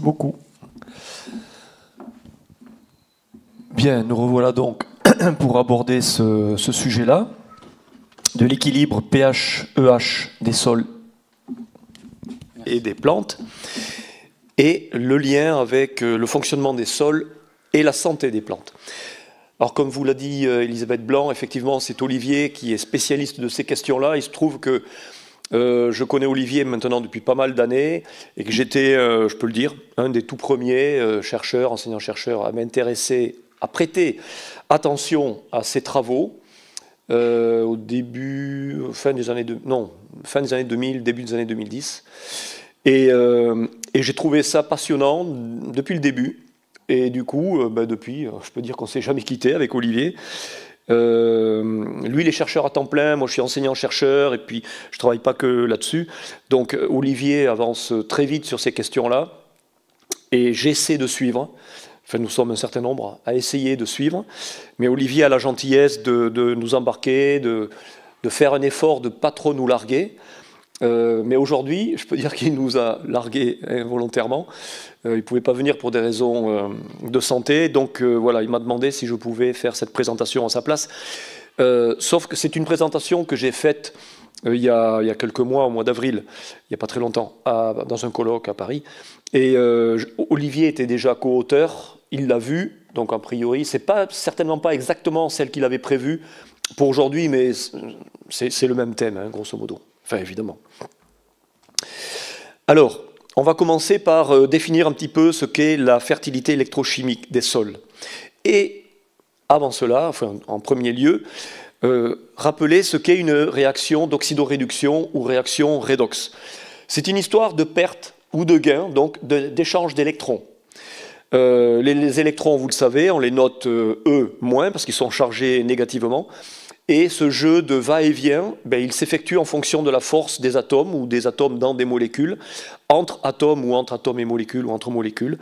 beaucoup. Bien, nous revoilà donc pour aborder ce, ce sujet-là, de l'équilibre pH-EH e des sols et des plantes, et le lien avec euh, le fonctionnement des sols et la santé des plantes. Alors comme vous l'a dit euh, Elisabeth Blanc, effectivement c'est Olivier qui est spécialiste de ces questions-là. Il se trouve que euh, je connais Olivier maintenant depuis pas mal d'années et que j'étais, euh, je peux le dire, un des tout premiers euh, chercheurs, enseignants-chercheurs à m'intéresser, à prêter attention à ses travaux au début, fin des années fin des années 2000, début des années 2010. Et, j'ai trouvé ça passionnant depuis le début. Et du coup, bah, depuis, je peux dire qu'on ne s'est jamais quitté avec Olivier. Euh, lui, il est chercheur à temps plein, moi je suis enseignant-chercheur, et puis je ne travaille pas que là-dessus. Donc Olivier avance très vite sur ces questions-là, et j'essaie de suivre. Enfin, nous sommes un certain nombre à essayer de suivre, mais Olivier a la gentillesse de, nous embarquer, de, de, faire un effort de ne pas trop nous larguer. Euh, mais aujourd'hui, je peux dire qu'il nous a largués involontairement. Hein, euh, il ne pouvait pas venir pour des raisons euh, de santé. Donc voilà, il m'a demandé si je pouvais faire cette présentation en sa place. sauf que c'est une présentation que j'ai faite il y, a, quelques mois, au mois d'avril, il n'y a pas très longtemps, dans un colloque à Paris. Et Olivier était déjà co-auteur, il l'a vu. Donc a priori, c'est pas certainement pas exactement celle qu'il avait prévue pour aujourd'hui, mais c'est le même thème, hein, grosso modo. Enfin, évidemment. Alors, on va commencer par euh, définir un petit peu ce qu'est la fertilité électrochimique des sols. Et avant cela, en premier lieu, euh, rappeler ce qu'est une réaction d'oxydoréduction ou réaction redox. C'est une histoire de perte ou de gain, donc d'échange d'électrons. Euh, les, électrons, vous le savez, on les note e moins, parce qu'ils sont chargés négativement. Et ce jeu de va-et-vient, ben, il s'effectue en fonction de la force des atomes ou des atomes dans des molécules, entre atomes ou entre atomes et molécules ou entre molécules.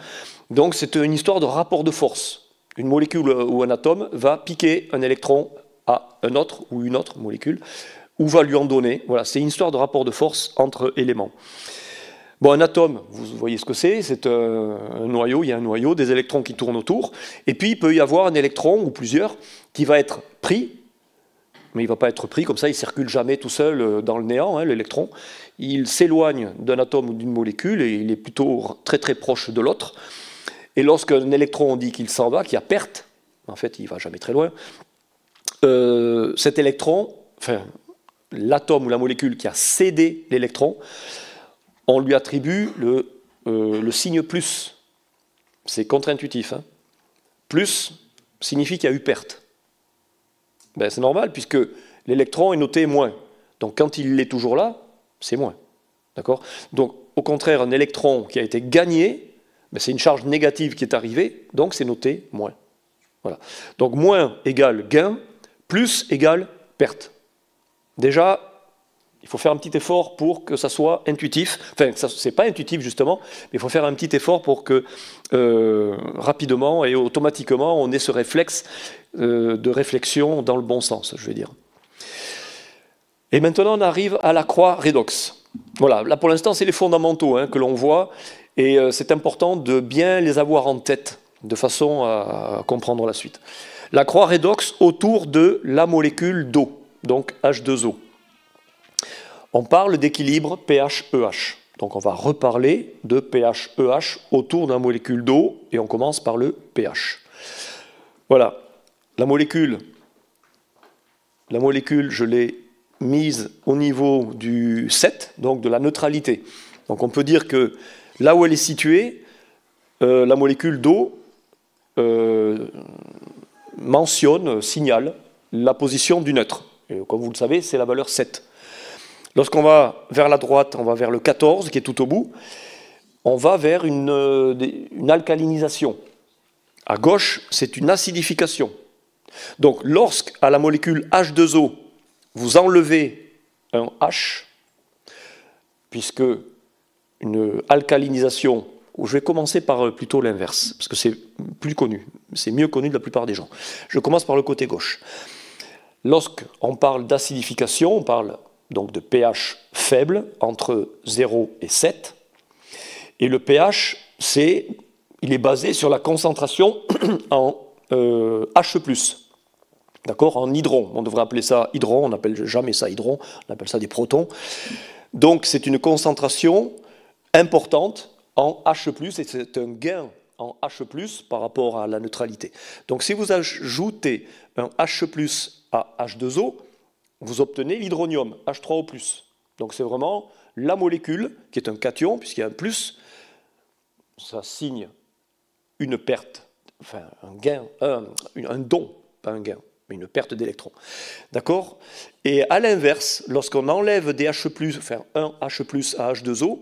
Donc c'est une histoire de rapport de force. Une molécule euh, ou un atome va piquer un électron à un autre ou une autre molécule, ou va lui en donner. Voilà, c'est une histoire de rapport de force entre éléments. Bon, un atome, vous voyez ce que c'est, c'est euh, un, noyau, il y a un noyau, des électrons qui tournent autour, et puis il peut y avoir un électron ou plusieurs qui va être pris mais il ne va pas être pris comme ça, il circule jamais tout seul euh, dans le néant, hein, l'électron. Il s'éloigne d'un atome ou d'une molécule et il est plutôt très très proche de l'autre. Et lorsqu'un électron dit qu'il s'en va, qu'il y a perte, en fait il ne va jamais très loin, euh, cet électron, enfin l'atome ou la molécule qui a cédé l'électron, on lui attribue le, euh, signe plus. C'est contre-intuitif. Hein. Plus signifie qu'il y a eu perte. Ben, c'est normal, puisque l'électron est noté moins. Donc quand il est toujours là, c'est moins. D'accord Donc au contraire, un électron qui a été gagné, ben, c'est une charge négative qui est arrivée, donc c'est noté moins. Voilà. Donc moins égale gain, plus égale perte. Déjà, il faut faire un petit effort pour que ça soit intuitif. Enfin, ce n'est pas intuitif justement, mais il faut faire un petit effort pour que euh, rapidement et automatiquement on ait ce réflexe euh, de réflexion dans le bon sens, je veux dire. Et maintenant, on arrive à la croix redox. Voilà, là pour l'instant, c'est les fondamentaux hein, que l'on voit, et euh, c'est important de bien les avoir en tête, de façon à comprendre la suite. La croix redox autour de la molécule d'eau, donc H2O. On parle d'équilibre pH-EH. E donc on va reparler de pH-EH e autour d'une molécule d'eau, et on commence par le pH. Voilà, la molécule, la molécule, je l'ai mise au niveau du 7, donc de la neutralité. Donc on peut dire que là où elle est située, euh, la molécule d'eau euh, mentionne, signale la position du neutre. Et comme vous le savez, c'est la valeur 7. Lorsqu'on va vers la droite, on va vers le 14, qui est tout au bout, on va vers une, euh, une alcalinisation. À gauche, c'est une acidification. Donc à la molécule H2O, vous enlevez un H, puisque une alcalinisation, je vais commencer par euh, plutôt l'inverse, parce que c'est plus connu, c'est mieux connu de la plupart des gens. Je commence par le côté gauche. Lorsqu'on parle d'acidification, on parle donc de pH faible, entre 0 et 7. Et le pH, c'est, il est basé sur la concentration en euh, H+, d'accord, en hydron. On devrait appeler ça hydron, on n'appelle jamais ça hydron, on appelle ça des protons. Donc c'est une concentration importante en H+, et c'est un gain en H+, par rapport à la neutralité. Donc si vous ajoutez un H+, à H2O, vous obtenez l'hydronium, H3O+. Donc c'est vraiment la molécule, qui est un cation, puisqu'il y a un plus, ça signe une perte enfin un gain, euh, un, don, pas un gain, mais une perte d'électrons. D'accord Et à l'inverse, lorsqu'on enlève des H+, enfin un H+, à H2O,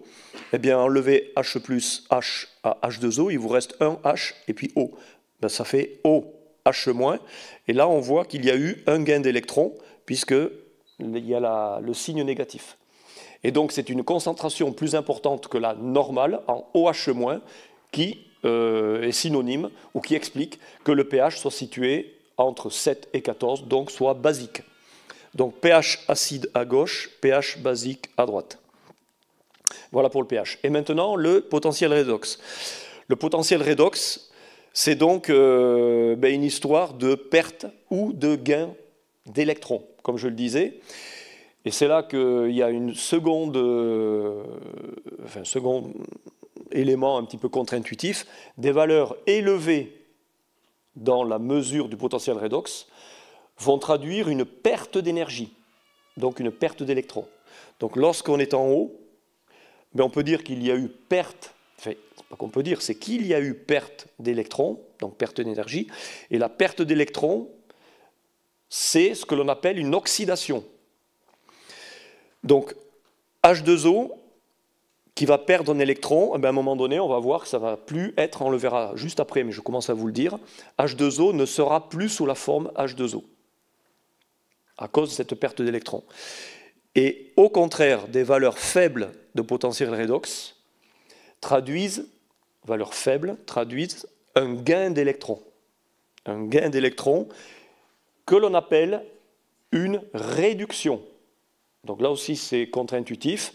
eh bien enlever H+, H à H2O, il vous reste un H et puis O. Ben, ça fait O, H-. Et là, on voit qu'il y a eu un gain d'électrons, puisque il y a le signe négatif. Et donc, c'est une concentration plus importante que la normale en OH- qui euh, est synonyme ou qui explique que le pH soit situé entre 7 et 14, donc soit basique. Donc pH acide à gauche, pH basique à droite. Voilà pour le pH. Et maintenant, le potentiel redox. Le potentiel redox, c'est donc euh, ben, une histoire de perte ou de gain d'électrons, comme je le disais. Et c'est là qu'il y a une seconde, euh, enfin, seconde élément un petit peu contre-intuitif, des valeurs élevées dans la mesure du potentiel redox vont traduire une perte d'énergie, donc une perte d'électrons. Donc lorsqu'on est en haut, ben, on peut dire qu'il y a eu perte, enfin, pas qu'on peut dire, c'est qu'il y a eu perte d'électrons, donc perte d'énergie, et la perte d'électrons, c'est ce que l'on appelle une oxydation. Donc H2O, qui va perdre un électron, eh ben, à un moment donné, on va voir que ça ne va plus être, on le verra juste après, mais je commence à vous le dire, H2O ne sera plus sous la forme H2O, à cause de cette perte d'électrons. Et au contraire, des valeurs faibles de potentiel redox traduisent, valeurs faibles, traduisent un gain d'électrons. Un gain d'électrons que l'on appelle une réduction. Donc là aussi, c'est contre-intuitif.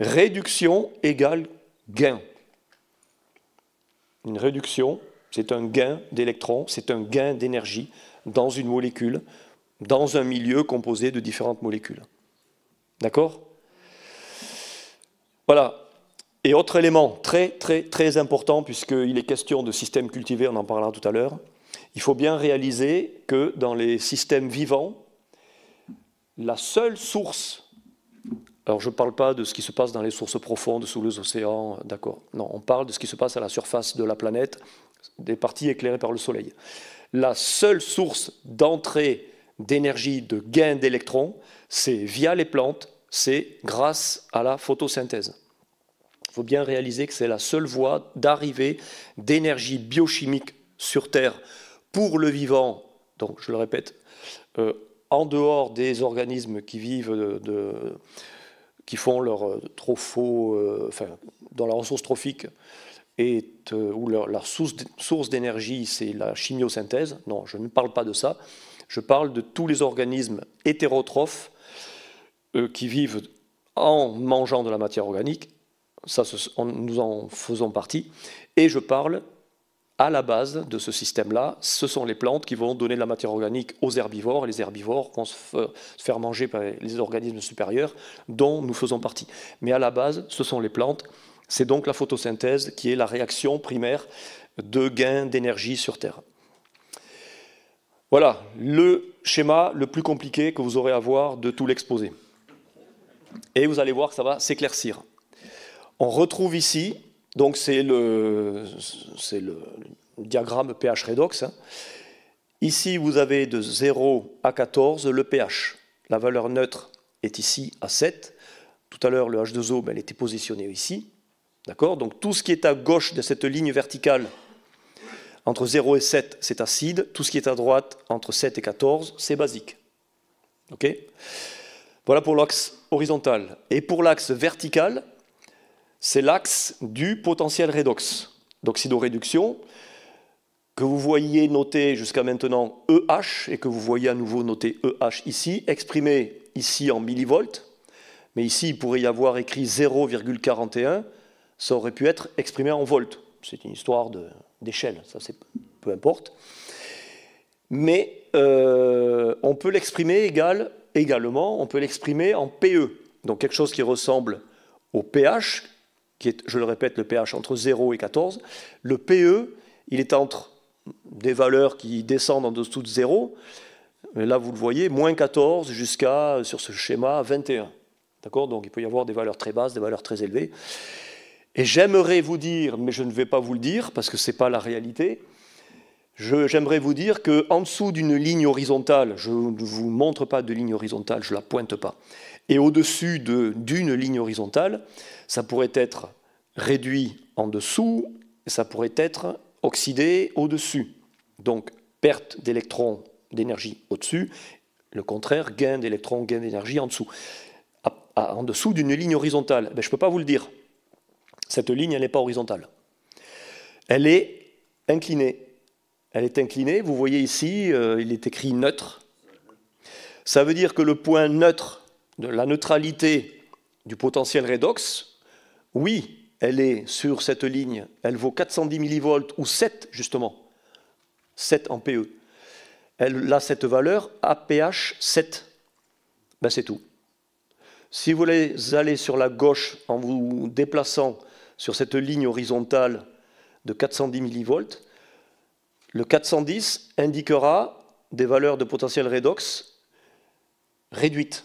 Réduction égale gain. Une réduction, c'est un gain d'électrons, c'est un gain d'énergie dans une molécule, dans un milieu composé de différentes molécules. D'accord Voilà. Et autre élément très très très important, puisqu'il est question de systèmes cultivés, on en parlera tout à l'heure, il faut bien réaliser que dans les systèmes vivants, la seule source alors je ne parle pas de ce qui se passe dans les sources profondes, sous les océans, d'accord. Non, on parle de ce qui se passe à la surface de la planète, des parties éclairées par le Soleil. La seule source d'entrée d'énergie, de gain d'électrons, c'est via les plantes, c'est grâce à la photosynthèse. Il faut bien réaliser que c'est la seule voie d'arrivée d'énergie biochimique sur Terre pour le vivant, donc je le répète, euh, en dehors des organismes qui vivent de qui font leur euh, tropho, euh, enfin, dans la ressource trophique, euh, où leur, source d'énergie, c'est la chimiosynthèse. Non, je ne parle pas de ça. Je parle de tous les organismes hétérotrophes qui vivent en mangeant de la matière organique. Ça, nous en faisons partie. Et je parle à la base de ce système-là, ce sont les plantes qui vont donner de la matière organique aux herbivores, et les herbivores vont se faire manger par les organismes supérieurs dont nous faisons partie. Mais à la base, ce sont les plantes. C'est donc la photosynthèse qui est la réaction primaire de gain d'énergie sur Terre. Voilà le schéma le plus compliqué que vous aurez à voir de tout l'exposé. Et vous allez voir que ça va s'éclaircir. On retrouve ici donc c'est le, diagramme pH redox. Hein. Ici, vous avez de 0 à 14 le pH. La valeur neutre est ici à 7. Tout à l'heure, le H2O, ben, elle était positionné ici. D'accord Donc tout ce qui est à gauche de cette ligne verticale, entre 0 et 7, c'est acide. Tout ce qui est à droite, entre 7 et 14, c'est basique. OK Voilà pour l'axe horizontal. Et pour l'axe vertical, c'est l'axe du potentiel redox, d'oxydoréduction, que vous voyez noté jusqu'à maintenant EH et que vous voyez à nouveau noté EH ici, exprimé ici en millivolts, mais ici il pourrait y avoir écrit 0,41, ça aurait pu être exprimé en volts. C'est une histoire d'échelle, ça c'est peu importe. Mais euh, on peut l'exprimer égal, également, on peut l'exprimer en PE, donc quelque chose qui ressemble au pH, qui est, je le répète, le pH entre 0 et 14. Le PE, il est entre des valeurs qui descendent en dessous de 0, là vous le voyez, moins 14 jusqu'à, euh, sur ce schéma, 21. D'accord Donc il peut y avoir des valeurs très basses, des valeurs très élevées. Et j'aimerais vous dire, mais je ne vais pas vous le dire parce que ce n'est pas la réalité, j'aimerais vous dire qu'en dessous d'une ligne horizontale, je ne vous montre pas de ligne horizontale, je ne la pointe pas, et au-dessus d'une ligne horizontale, ça pourrait être réduit en dessous, et ça pourrait être oxydé au-dessus. Donc perte d'électrons d'énergie au-dessus, le contraire, gain d'électrons, gain d'énergie en dessous. en dessous d'une ligne horizontale, je ne peux pas vous le dire. Cette ligne, n'est pas horizontale. Elle est inclinée. Elle est inclinée, vous voyez ici, euh, il est écrit neutre. Ça veut dire que le point neutre de la neutralité du potentiel redox, oui, elle est sur cette ligne, elle vaut 410 millivolts ou 7 justement, 7 en PE. Elle a cette valeur APH 7. Ben, c'est tout. Si vous allez sur la gauche en vous déplaçant sur cette ligne horizontale de 410 millivolts, le 410 indiquera des valeurs de potentiel redox réduites.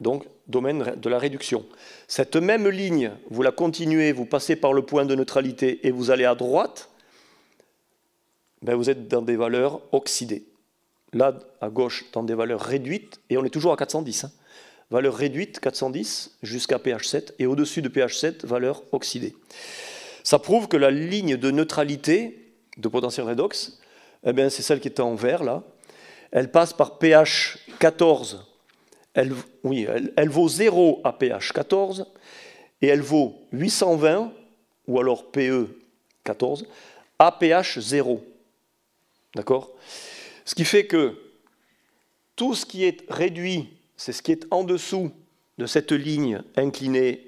Donc domaine de la réduction. Cette même ligne, vous la continuez, vous passez par le point de neutralité et vous allez à droite, ben vous êtes dans des valeurs oxydées. Là, à gauche, dans des valeurs réduites, et on est toujours à 410. Hein. Valeur réduite, 410, jusqu'à pH 7, et au-dessus de pH 7, valeur oxydée. Ça prouve que la ligne de neutralité de potentiel redox, eh ben, c'est celle qui est en vert là. Elle passe par pH 14 elle, oui, elle, vaut 0 à pH 14 et elle vaut 820 ou alors PE 14 à pH 0. D'accord Ce qui fait que tout ce qui est réduit, c'est ce qui est en dessous de cette ligne inclinée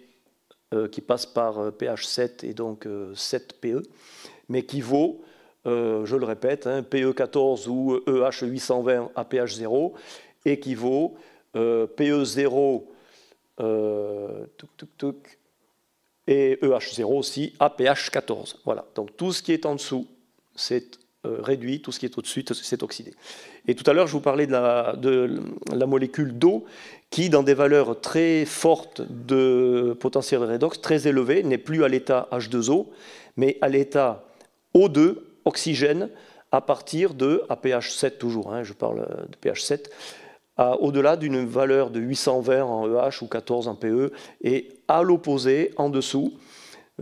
euh, qui passe par pH euh, 7 et donc 7 euh, PE, mais qui vaut, je le répète, un PE 14 ou EH 820 à pH 0, et qui vaut euh, PE0 euh, et EH0 aussi, à pH 14 Voilà, donc tout ce qui est en dessous, c'est euh, réduit, tout ce qui est au-dessus, c'est oxydé. Et tout à l'heure, je vous parlais de la, molécule d'eau qui, dans des valeurs très fortes de potentiel de redox, très élevée, n'est plus à l'état H2O, mais à l'état O2, oxygène, à partir de, à pH 7 toujours, hein. je parle de pH 7, au-delà d'une valeur de 820 en EH ou 14 en PE, et à l'opposé, en dessous,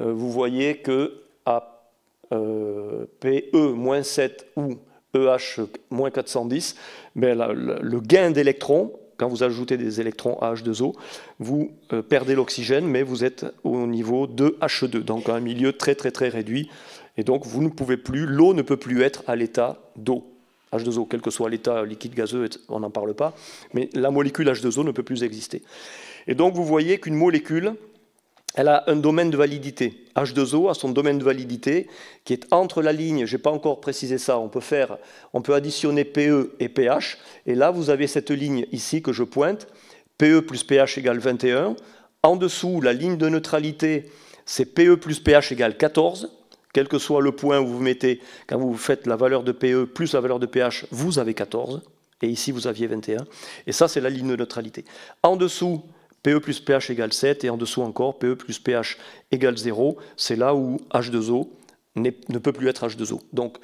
euh, vous voyez que à euh, PE-7 ou EH-410, mais ben, le gain d'électrons, quand vous ajoutez des électrons à H2O, vous euh, perdez l'oxygène, mais vous êtes au niveau de H2, donc un milieu très très très réduit, et donc vous ne pouvez plus, l'eau ne peut plus être à l'état d'eau. H2O, quel que soit l'état liquide gazeux, on n'en parle pas, mais la molécule H2O ne peut plus exister. Et donc vous voyez qu'une molécule, elle a un domaine de validité. H2O a son domaine de validité qui est entre la ligne, je n'ai pas encore précisé ça, on peut, faire, on peut additionner PE et pH, et là vous avez cette ligne ici que je pointe, PE plus pH égale 21. En dessous, la ligne de neutralité, c'est PE plus pH égale 14 quel que soit le point où vous mettez, quand vous faites la valeur de PE plus la valeur de pH, vous avez 14, et ici vous aviez 21. Et ça, c'est la ligne de neutralité. En dessous, PE plus pH égale 7, et en dessous encore, PE plus pH égale 0, c'est là où H2O ne peut plus être H2O. Donc,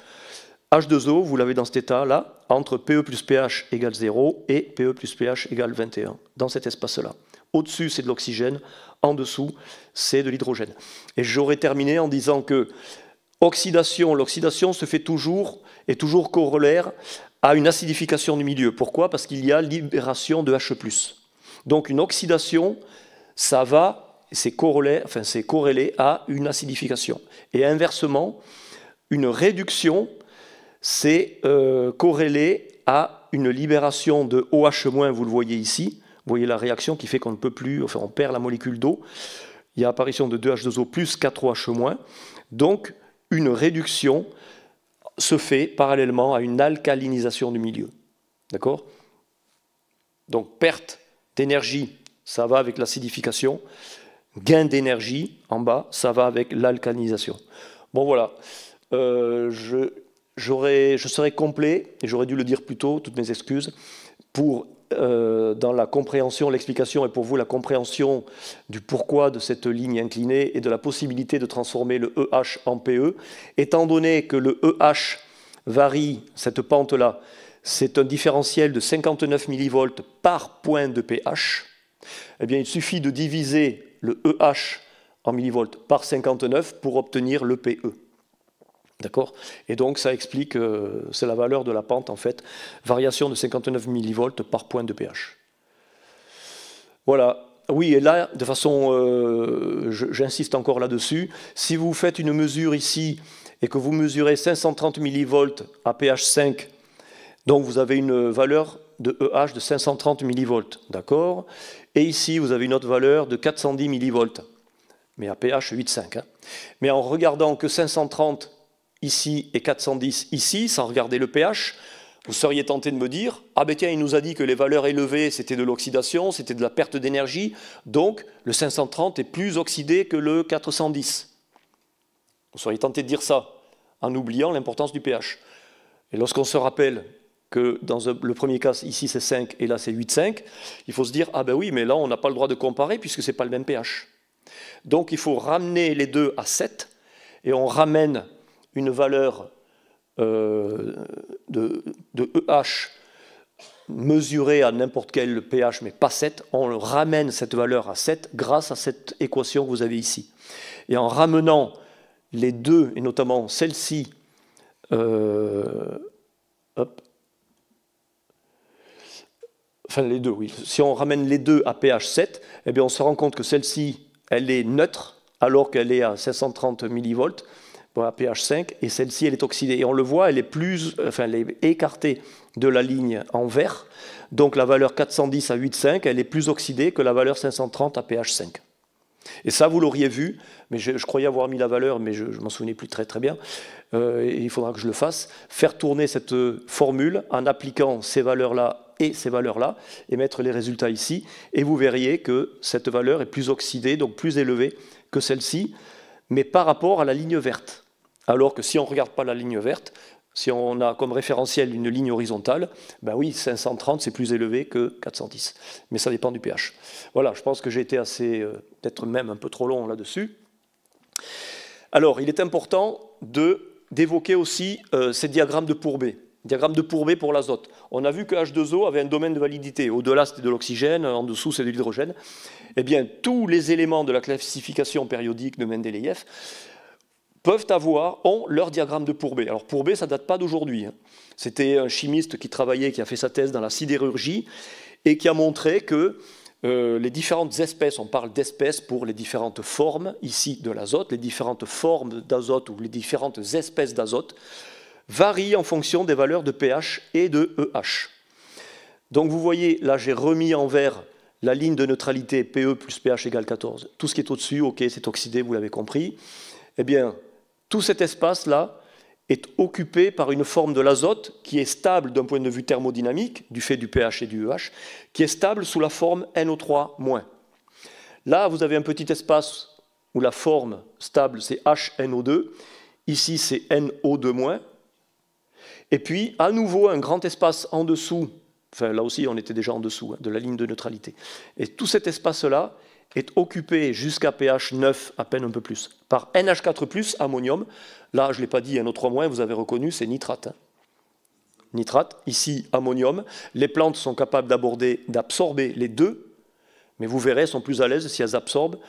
H2O, vous l'avez dans cet état-là, entre PE plus pH égale 0 et PE plus pH égale 21, dans cet espace-là. Au-dessus, c'est de l'oxygène. En dessous, c'est de l'hydrogène. Et j'aurais terminé en disant que l'oxydation se fait toujours et toujours corollaire à une acidification du milieu. Pourquoi Parce qu'il y a libération de H+. Donc une oxydation, ça va, c'est corrélé, enfin, à une acidification. Et inversement, une réduction, c'est euh, corrélé à une libération de OH-, vous le voyez ici, vous voyez la réaction qui fait qu'on ne peut plus, enfin on perd la molécule d'eau. Il y a apparition de 2H2O plus 4OH-. h e Donc une réduction se fait parallèlement à une alcalinisation du milieu. D'accord Donc perte d'énergie, ça va avec l'acidification. Gain d'énergie en bas, ça va avec l'alcalinisation. Bon voilà, euh, je, je serais complet, et j'aurais dû le dire plus tôt, toutes mes excuses, pour euh, dans la compréhension, l'explication est pour vous la compréhension du pourquoi de cette ligne inclinée et de la possibilité de transformer le EH en PE. Étant donné que le EH varie, cette pente-là, c'est un différentiel de 59 millivolts par point de pH, eh bien, il suffit de diviser le EH en millivolts par 59 pour obtenir le PE. D'accord Et donc ça explique, euh, c'est la valeur de la pente en fait, variation de 59 millivolts par point de pH. Voilà. Oui, et là, de façon, euh, j'insiste encore là-dessus, si vous faites une mesure ici et que vous mesurez 530 millivolts à pH 5, donc vous avez une valeur de EH de 530 millivolts, d'accord Et ici, vous avez une autre valeur de 410 millivolts, mais à pH 8,5. Hein. mais en regardant que 530 ici et 410 ici, sans regarder le pH, vous seriez tenté de me dire Ah ben tiens, il nous a dit que les valeurs élevées, c'était de l'oxydation, c'était de la perte d'énergie, donc le 530 est plus oxydé que le 410. Vous seriez tenté de dire ça, en oubliant l'importance du pH. Et lorsqu'on se rappelle que dans le premier cas, ici c'est 5 et là c'est 8,5, il faut se dire Ah ben oui, mais là on n'a pas le droit de comparer puisque ce n'est pas le même pH. Donc il faut ramener les deux à 7 et on ramène une valeur euh, de, EH mesurée à n'importe quel pH, mais pas 7, on ramène cette valeur à 7 grâce à cette équation que vous avez ici. Et en ramenant les deux, et notamment celle-ci, euh, enfin les deux, oui, si on ramène les deux à pH 7, eh bien on se rend compte que celle-ci, elle est neutre, alors qu'elle est à 530 millivolts, pour pH 5, et celle-ci, elle est oxydée. Et on le voit, elle est, plus, euh, enfin, elle est écartée de la ligne en vert. Donc la valeur 410 à 8,5, elle est plus oxydée que la valeur 530 à pH 5. Et ça, vous l'auriez vu, mais je, croyais avoir mis la valeur, mais je ne m'en souvenais plus très très bien. Euh, il faudra que je le fasse. Faire tourner cette euh, formule en appliquant ces valeurs-là et ces valeurs-là, et mettre les résultats ici. Et vous verriez que cette valeur est plus oxydée, donc plus élevée que celle-ci, mais par rapport à la ligne verte. Alors que si on ne regarde pas la ligne verte, si on a comme référentiel une ligne horizontale, ben oui, 530 c'est plus élevé que 410. Mais ça dépend du pH. Voilà, je pense que j'ai été assez, euh, peut-être même un peu trop long là-dessus. Alors, il est important d'évoquer aussi euh, ces diagrammes de Pourbet. Diagramme de Pourbet pour l'azote. On a vu que H2O avait un domaine de validité. Au-delà, c'était de l'oxygène, en dessous, c'est de l'hydrogène. Eh bien, tous les éléments de la classification périodique de Mendeleïev peuvent avoir, ont leur diagramme de Pourbet. Alors Pourbet, ça ne date pas d'aujourd'hui. Hein. C'était un chimiste qui travaillait, qui a fait sa thèse dans la sidérurgie, et qui a montré que euh, les différentes espèces, on parle d'espèces pour les différentes formes ici de l'azote, les différentes formes d'azote ou les différentes espèces d'azote, varient en fonction des valeurs de pH et de EH. Donc vous voyez, là j'ai remis en vert la ligne de neutralité PE plus pH égale 14. Tout ce qui est au-dessus, ok, c'est oxydé, vous l'avez compris. Eh bien, tout cet espace-là est occupé par une forme de l'azote qui est stable d'un point de vue thermodynamique, du fait du pH et du EH, qui est stable sous la forme NO3-. Là, vous avez un petit espace où la forme stable, c'est HNO2. Ici, c'est NO2-. Et puis, à nouveau, un grand espace en dessous. Enfin, là aussi, on était déjà en dessous hein, de la ligne de neutralité. Et tout cet espace-là est occupé jusqu'à pH 9, à peine un peu plus, par NH4+, ammonium. Là, je ne l'ai pas dit, un autre moins, vous avez reconnu, c'est nitrate. Nitrate, ici ammonium. Les plantes sont capables d'aborder, d'absorber les deux, mais vous verrez, elles sont plus à l'aise si elles absorbent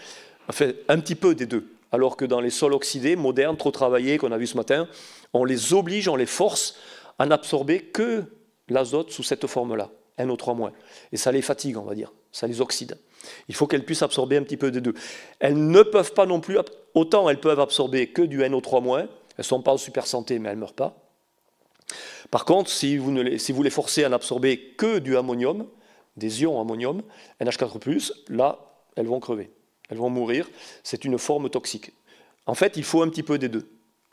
un petit peu des deux. Alors que dans les sols oxydés, modernes, trop travaillés, qu'on a vu ce matin, on les oblige, on les force à n'absorber que l'azote sous cette forme-là, NO3-. Et ça les fatigue, on va dire, ça les oxyde. Il faut qu'elles puissent absorber un petit peu des deux. Elles ne peuvent pas non plus, autant elles peuvent absorber que du NO3-, elles sont pas en super santé, mais elles ne meurent pas. Par contre, si vous, les, forcez à n'absorber que du ammonium, des ions ammonium, NH4+, là, elles vont crever, elles vont mourir. C'est une forme toxique. En fait, il faut un petit peu des deux.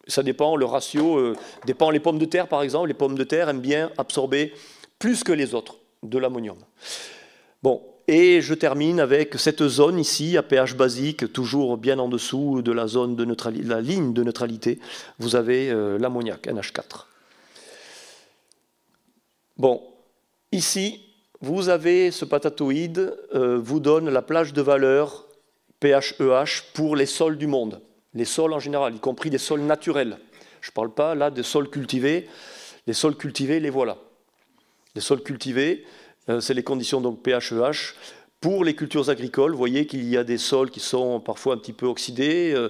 Ça dépend, le ratio euh, dépend. Les pommes de terre, par exemple, les pommes de terre aiment bien absorber plus que les autres de l'ammonium. Bon, et je termine avec cette zone ici, à pH basique, toujours bien en dessous de la, zone de la ligne de neutralité. Vous avez euh, l'ammoniac, NH4. Bon, ici, vous avez ce patatoïde, euh, vous donne la plage de valeur PHEH, e pour les sols du monde. Les sols en général, y compris des sols naturels. Je ne parle pas là des sols cultivés. Les sols cultivés, les voilà. Les sols cultivés, euh, c'est les conditions donc PHEH. E Pour les cultures agricoles, vous voyez qu'il y a des sols qui sont parfois un petit peu oxydés euh,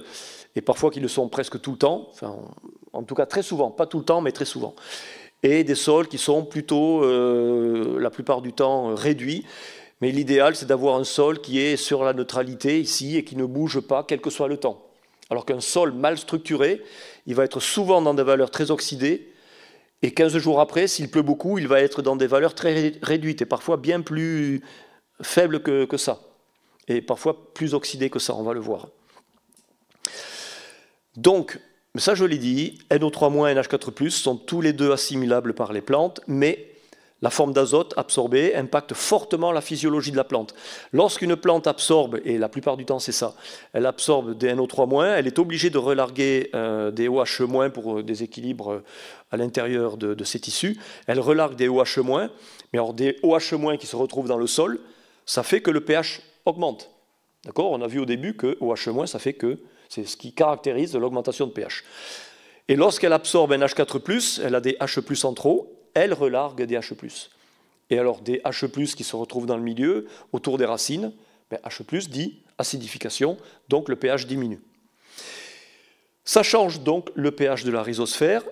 et parfois qui le sont presque tout le temps, enfin, en tout cas très souvent, pas tout le temps, mais très souvent. Et des sols qui sont plutôt, euh, la plupart du temps, réduits. Mais l'idéal, c'est d'avoir un sol qui est sur la neutralité ici et qui ne bouge pas, quel que soit le temps. Alors qu'un sol mal structuré, il va être souvent dans des valeurs très oxydées et 15 jours après, s'il pleut beaucoup, il va être dans des valeurs très réduites et parfois bien plus faibles que, ça. Et parfois plus oxydées que ça, on va le voir. Donc, ça je l'ai dit, NO3- et NH4+, sont tous les deux assimilables par les plantes, mais la forme d'azote absorbée impacte fortement la physiologie de la plante. Lorsqu'une plante absorbe, et la plupart du temps c'est ça, elle absorbe des NO3-, elle est obligée de relarguer euh, des OH- pour euh, des équilibres euh, à l'intérieur de, ses tissus. Elle relargue des OH-, mais alors des OH- qui se retrouvent dans le sol, ça fait que le pH augmente. D'accord On a vu au début que OH-, ça fait que c'est ce qui caractérise l'augmentation de pH. Et lorsqu'elle absorbe un H4+, elle a des H+, en trop, elle relargue des H+. Et alors des H+, qui se retrouvent dans le milieu, autour des racines, ben, H+, dit acidification, donc le pH diminue. Ça change donc le pH de la rhizosphère,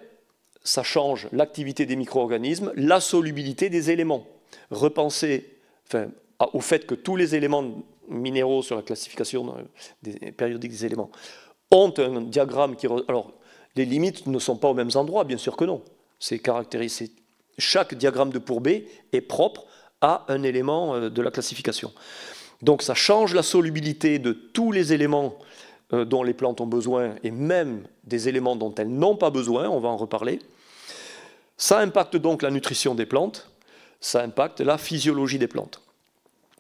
ça change l'activité des micro-organismes, la solubilité des éléments. Repensez au fait que tous les éléments minéraux sur la classification euh, des périodiques des éléments ont un diagramme qui... Alors, les limites ne sont pas aux mêmes endroits, bien sûr que non. C'est caractéristique chaque diagramme de Pourbet est propre à un élément euh, de la classification. Donc ça change la solubilité de tous les éléments euh, dont les plantes ont besoin et même des éléments dont elles n'ont pas besoin, on va en reparler. Ça impacte donc la nutrition des plantes, ça impacte la physiologie des plantes.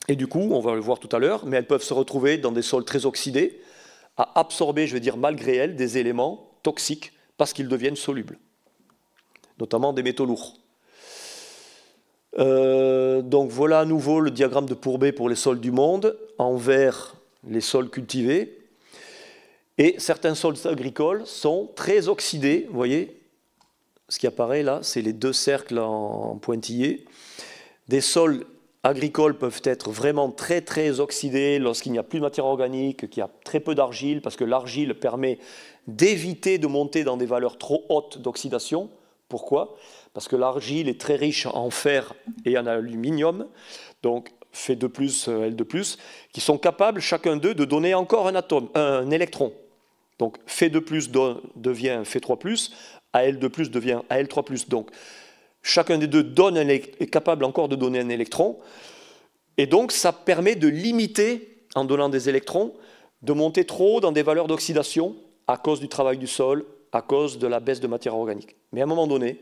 Et du coup, on va le voir tout à l'heure, mais elles peuvent se retrouver dans des sols très oxydés, à absorber, je veux dire malgré elles, des éléments toxiques parce qu'ils deviennent solubles, notamment des métaux lourds. Euh, donc voilà à nouveau le diagramme de Pourbet pour les sols du monde, en vert les sols cultivés. Et certains sols agricoles sont très oxydés, vous voyez, ce qui apparaît là, c'est les deux cercles en pointillés. Des sols agricoles peuvent être vraiment très très oxydés lorsqu'il n'y a plus de matière organique, qu'il y a très peu d'argile, parce que l'argile permet d'éviter de monter dans des valeurs trop hautes d'oxydation. Pourquoi parce que l'argile est très riche en fer et en aluminium, donc fait 2 L 2 qui sont capables chacun d'eux de donner encore un atome, un électron. Donc Fe 2 devient Fe3 AL devient AL3 Donc chacun des deux donne est capable encore de donner un électron. Et donc ça permet de limiter, en donnant des électrons, de monter trop dans des valeurs d'oxydation à cause du travail du sol, à cause de la baisse de matière organique. Mais à un moment donné,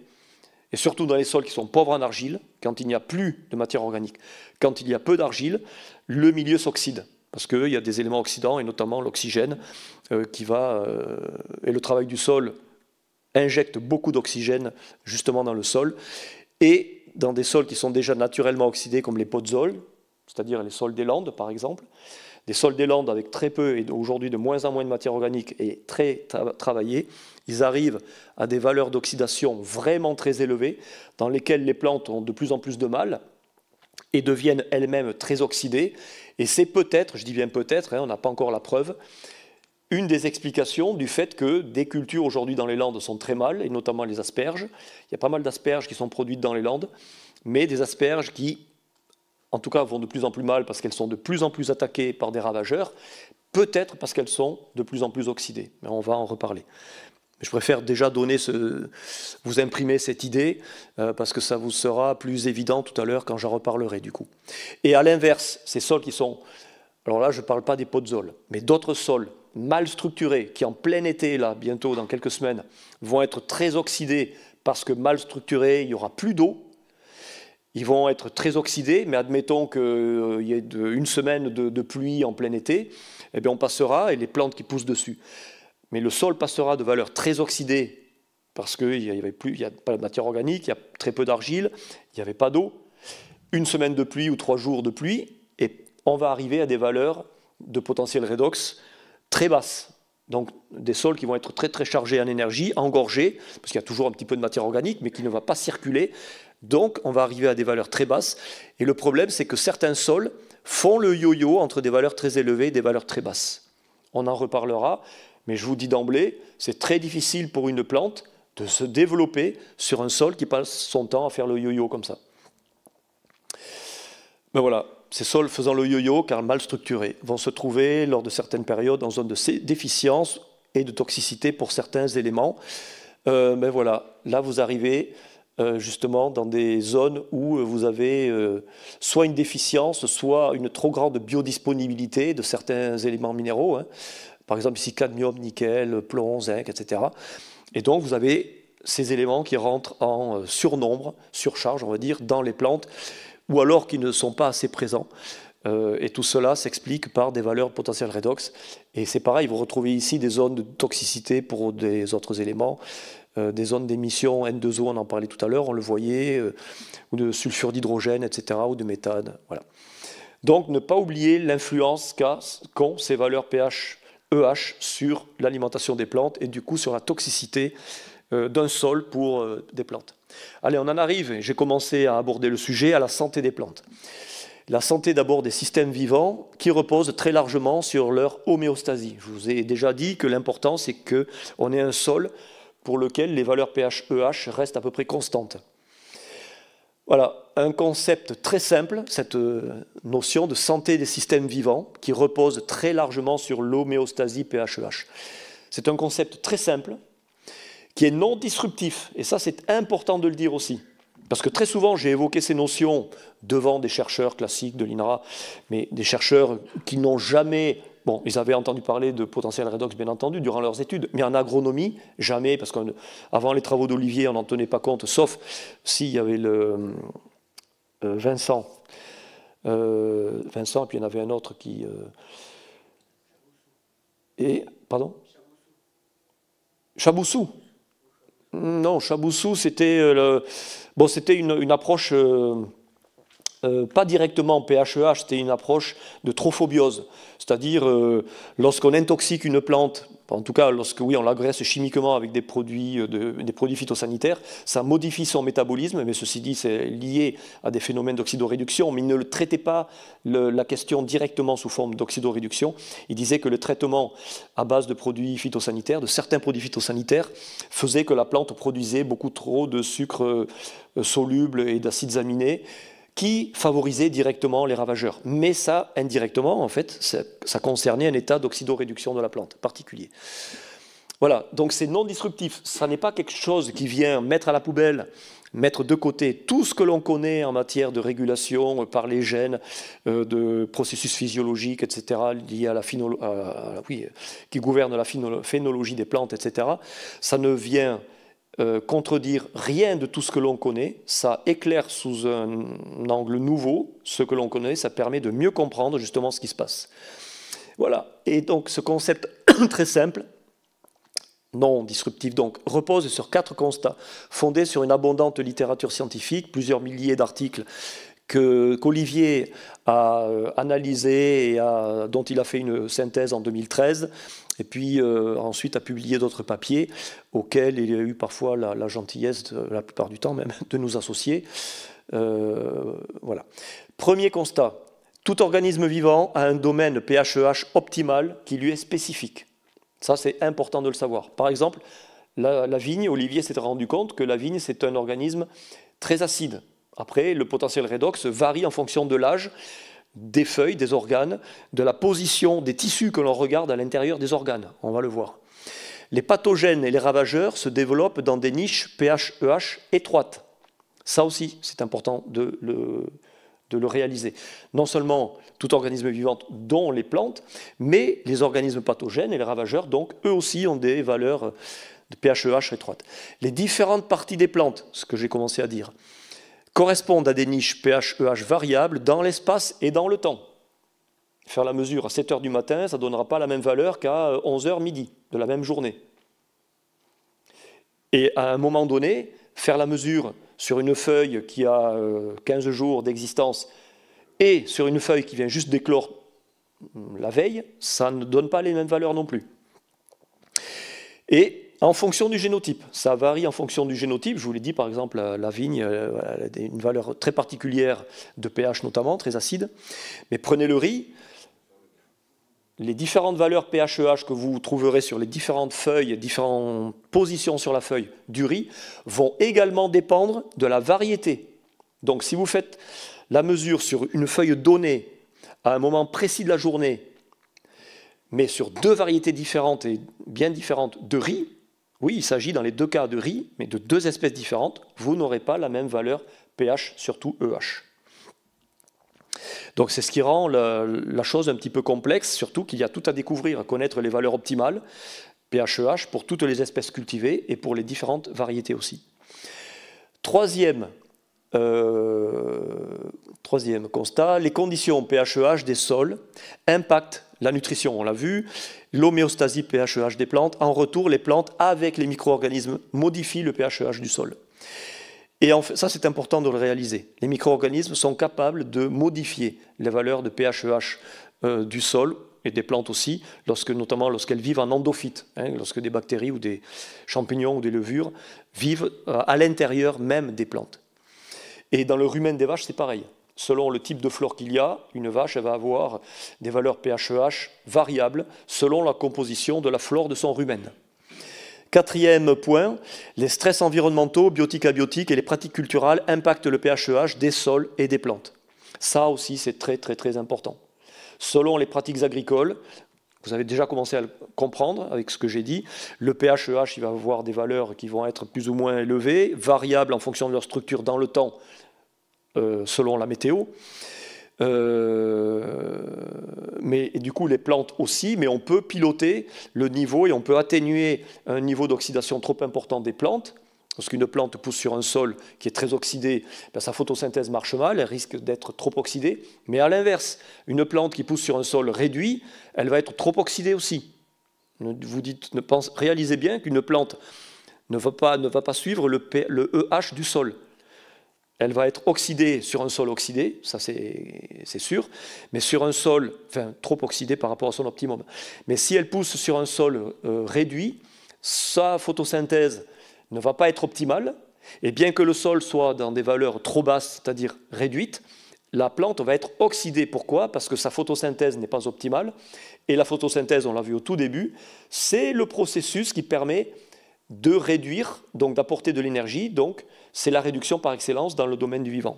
et surtout dans les sols qui sont pauvres en argile, quand il n'y a plus de matière organique, quand il y a peu d'argile, le milieu s'oxyde. Parce qu'il y a des éléments oxydants, et notamment l'oxygène, euh, qui va. Euh, et le travail du sol injecte beaucoup d'oxygène justement dans le sol. Et dans des sols qui sont déjà naturellement oxydés, comme les pozzols, c'est-à-dire les sols des landes par exemple, des sols des landes avec très peu et aujourd'hui de moins en moins de matière organique et très travaillés, ils arrivent à des valeurs d'oxydation vraiment très élevées, dans lesquelles les plantes ont de plus en plus de mal et deviennent elles-mêmes très oxydées. Et c'est peut-être, je dis bien peut-être, hein, on n'a pas encore la preuve, une des explications du fait que des cultures aujourd'hui dans les Landes sont très mal, et notamment les asperges. Il y a pas mal d'asperges qui sont produites dans les Landes, mais des asperges qui en tout cas vont de plus en plus mal parce qu'elles sont de plus en plus attaquées par des ravageurs, peut-être parce qu'elles sont de plus en plus oxydées, mais on va en reparler. Je préfère déjà donner vous imprimer cette idée euh, parce que ça vous sera plus évident tout à l'heure quand j'en reparlerai du coup. Et à l'inverse, ces sols qui sont, alors là je ne parle pas des pots de sol, mais d'autres sols mal structurés qui en plein été là bientôt dans quelques semaines vont être très oxydés parce que mal structurés, il y aura plus d'eau ils vont être très oxydés, mais admettons qu'il euh, y ait une semaine de, pluie en plein été, eh bien on passera et les plantes qui poussent dessus. Mais le sol passera de valeur très oxydée, parce qu'il n'y avait plus, il y a pas de matière organique, il y a très peu d'argile, il n'y avait pas d'eau. Une semaine de pluie ou trois jours de pluie, et on va arriver à des valeurs de potentiel redox très basses. Donc des sols qui vont être très très chargés en énergie, engorgés, parce qu'il y a toujours un petit peu de matière organique, mais qui ne va pas circuler donc, on va arriver à des valeurs très basses. Et le problème, c'est que certains sols font le yo-yo entre des valeurs très élevées et des valeurs très basses. On en reparlera, mais je vous dis d'emblée, c'est très difficile pour une plante de se développer sur un sol qui passe son temps à faire le yo-yo comme ça. Mais ben voilà, ces sols faisant le yo-yo, car mal structurés, vont se trouver lors de certaines périodes en zone de déficience et de toxicité pour certains éléments. mais euh, ben voilà, là vous arrivez euh, justement dans des zones où euh, vous avez euh, soit une déficience, soit une trop grande biodisponibilité de certains éléments minéraux, hein. par exemple ici cadmium, nickel, plomb, zinc, etc. Et donc vous avez ces éléments qui rentrent en surnombre, surcharge, on va dire, dans les plantes, ou alors qui ne sont pas assez présents. Et tout cela s'explique par des valeurs potentielles redox. Et c'est pareil, vous retrouvez ici des zones de toxicité pour des autres éléments. Euh, des zones d'émission N2O, on en parlait tout à l'heure, on le voyait, euh, ou de sulfure d'hydrogène, etc., ou de méthane. Voilà. Donc ne pas oublier l'influence qu'ont ces valeurs pH, EH sur l'alimentation des plantes et du coup sur la toxicité euh, d'un sol pour des plantes. Allez, on en arrive, j'ai commencé à aborder le sujet, à la santé des plantes. La santé d'abord des systèmes vivants qui repose très largement sur leur homéostasie. Je vous ai déjà dit que l'important c'est qu'on ait un sol pour lequel les valeurs PHEH e restent à peu près constantes. Voilà, un concept très simple, cette euh, notion de santé des systèmes vivants qui repose très largement sur l'homéostasie PHEH. E c'est un concept très simple qui est non disruptif, et ça c'est important de le dire aussi. Parce que très souvent, j'ai évoqué ces notions devant des chercheurs classiques de l'INRA, mais des chercheurs qui n'ont jamais Bon, ils avaient entendu parler de potentiel redox, bien entendu, durant leurs études, mais en agronomie, jamais, parce qu'avant les travaux d'Olivier, on n'en tenait pas compte, sauf s'il y avait le euh, Vincent. Euh, Vincent, puis il y en avait un autre qui. Euh, et, pardon Chaboussou. Non, Chaboussou, c'était bon, une, une approche euh, pas directement en PHEH, e c'était une approche de trophobiose, c'est-à-dire euh, lorsqu'on intoxique une plante, en tout cas lorsque on l'agresse chimiquement avec des produits, euh, des produits phytosanitaires, ça modifie son métabolisme, mais ceci dit, c'est lié à des phénomènes d'oxydoréduction, mais il ne traitait pas la question directement sous forme d'oxydoréduction. Il disait que le traitement à base de produits phytosanitaires, de certains produits phytosanitaires, faisait que la plante produisait beaucoup trop de sucres solubles et d'acides aminés qui favorisait directement les ravageurs. Mais ça, indirectement, en fait, ça, concernait un état d'oxydoréduction de la plante particulier. Voilà, donc c'est non disruptif. Ça n'est pas quelque chose qui vient mettre à la poubelle, mettre de côté tout ce que l'on connaît en matière de régulation par les gènes, euh, de processus physiologiques, etc., liés à la qui gouverne la phénologie des plantes, etc. Ça ne vient euh, contredire rien de tout ce que l'on connaît, ça éclaire sous un angle nouveau ce que l'on connaît, ça permet de mieux comprendre justement ce qui se passe. Voilà, et donc ce concept très simple, non disruptif donc, repose sur quatre constats fondés sur une abondante littérature scientifique, plusieurs milliers d'articles qu'Olivier a euh, analysés et dont il a fait une synthèse en 2013, et puis euh, ensuite a publié d'autres papiers auxquels il y a eu parfois la, gentillesse, la plupart du temps même, de nous associer. Euh, Premier constat, tout organisme vivant a un domaine PHEH e optimal qui lui est spécifique. Ça, c'est important de le savoir. Par exemple, la, la vigne, Olivier s'est rendu compte que la vigne, c'est un organisme très acide. Après, le potentiel redox varie en fonction de l'âge des feuilles, des organes, de la position des tissus que l'on regarde à l'intérieur des organes. On va le voir. Les pathogènes et les ravageurs se développent dans des niches ph e étroites. Ça aussi, c'est important de le, réaliser. Non seulement tout organisme vivant, dont les plantes, mais les organismes pathogènes et les ravageurs, donc eux aussi ont des valeurs de ph e étroites. Les différentes parties des plantes, ce que j'ai commencé à dire, correspondent à des niches pH-EH e variables dans l'espace et dans le temps. Faire la mesure à 7h du matin, ça ne donnera pas la même valeur qu'à 11h euh, midi de la même journée. Et à un moment donné, faire la mesure sur une feuille qui a 15 euh, jours d'existence et sur une feuille qui vient juste d'éclore mm, la veille, ça ne donne pas les mêmes valeurs non plus. Et en fonction du génotype. Ça varie en fonction du génotype. Je vous l'ai dit, par exemple, la vigne euh, a une valeur très particulière de pH notamment, très acide. Mais prenez le riz. Les différentes valeurs ph que vous trouverez sur les différentes feuilles, différentes positions sur la feuille du riz, vont également dépendre de la variété. Donc si vous faites la mesure sur une feuille donnée à un moment précis de la journée, mais sur deux variétés différentes et bien différentes de riz, oui, il s'agit dans les deux cas de riz, mais de deux espèces différentes. Vous n'aurez pas la même valeur pH, surtout EH. Donc c'est ce qui rend la, chose un petit peu complexe, surtout qu'il y a tout à découvrir, à connaître les valeurs optimales pH-EH pour toutes les espèces cultivées et pour les différentes variétés aussi. Troisième, euh, troisième constat, les conditions pH-EH des sols impactent la nutrition, on l'a vu, l'homéostasie pHEH e des plantes. En retour, les plantes, avec les micro-organismes, modifient le pHEH e du sol. Et fait, ça, c'est important de le réaliser. Les micro-organismes sont capables de modifier les valeurs de pHEH e euh, du sol et des plantes aussi, notamment lorsqu'elles vivent en endophyte, hein, lorsque des bactéries ou des champignons ou des levures vivent euh, à l'intérieur même des plantes. Et dans le rumen des vaches, c'est pareil selon le type de flore qu'il y a, une vache va avoir des valeurs PHEH e variables selon la composition de la flore de son rumen. Quatrième point, les stress environnementaux, biotiques, abiotiques et les pratiques culturales impactent le PHEH e des sols et des plantes. Ça aussi, c'est très très très important. Selon les pratiques agricoles, vous avez déjà commencé à le comprendre avec ce que j'ai dit. Le PHEH, e va avoir des valeurs qui vont être plus ou moins élevées, variables en fonction de leur structure dans le temps euh, selon la météo. Euh, mais du coup, les plantes aussi, mais on peut piloter le niveau et on peut atténuer un niveau d'oxydation trop important des plantes. Parce qu'une plante pousse sur un sol qui est très oxydé, ben, sa photosynthèse marche mal, elle risque d'être trop oxydée. Mais à l'inverse, une plante qui pousse sur un sol réduit, elle va être trop oxydée aussi. Vous dites, ne réalisez bien qu'une plante ne va, pas, suivre le, le, EH du sol elle va être oxydée sur un sol oxydé, ça c'est sûr, mais sur un sol, enfin trop oxydé par rapport à son optimum. Mais si elle pousse sur un sol euh, réduit, sa photosynthèse ne va pas être optimale, et bien que le sol soit dans des valeurs trop basses, c'est-à-dire réduites, la plante va être oxydée. Pourquoi Parce que sa photosynthèse n'est pas optimale. Et la photosynthèse, on l'a vu au tout début, c'est le processus qui permet de réduire, donc d'apporter de l'énergie, donc c'est la réduction par excellence dans le domaine du vivant.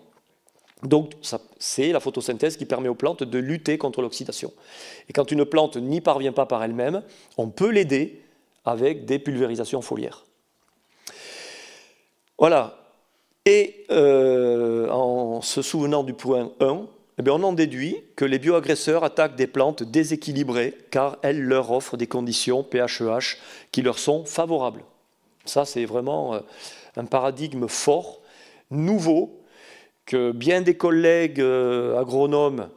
Donc, c'est la photosynthèse qui permet aux plantes de lutter contre l'oxydation. Et quand une plante n'y parvient pas par elle-même, on peut l'aider avec des pulvérisations foliaires. Voilà. Et euh, en se souvenant du point 1, eh on en déduit que les bioagresseurs attaquent des plantes déséquilibrées car elles leur offrent des conditions PHEH e qui leur sont favorables. Ça, c'est vraiment euh, un paradigme fort, nouveau, que bien des collègues euh, agronomes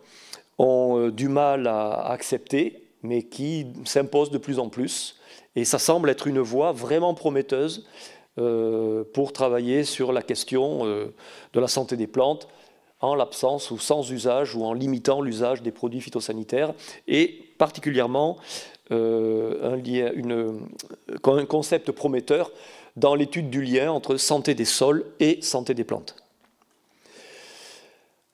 ont euh, du mal à accepter, mais qui s'impose de plus en plus. Et ça semble être une voie vraiment prometteuse euh, pour travailler sur la question de la santé des plantes en l'absence ou sans usage ou en limitant l'usage des produits phytosanitaires et particulièrement un, une, un, concept prometteur dans l'étude du lien entre santé des sols et santé des plantes.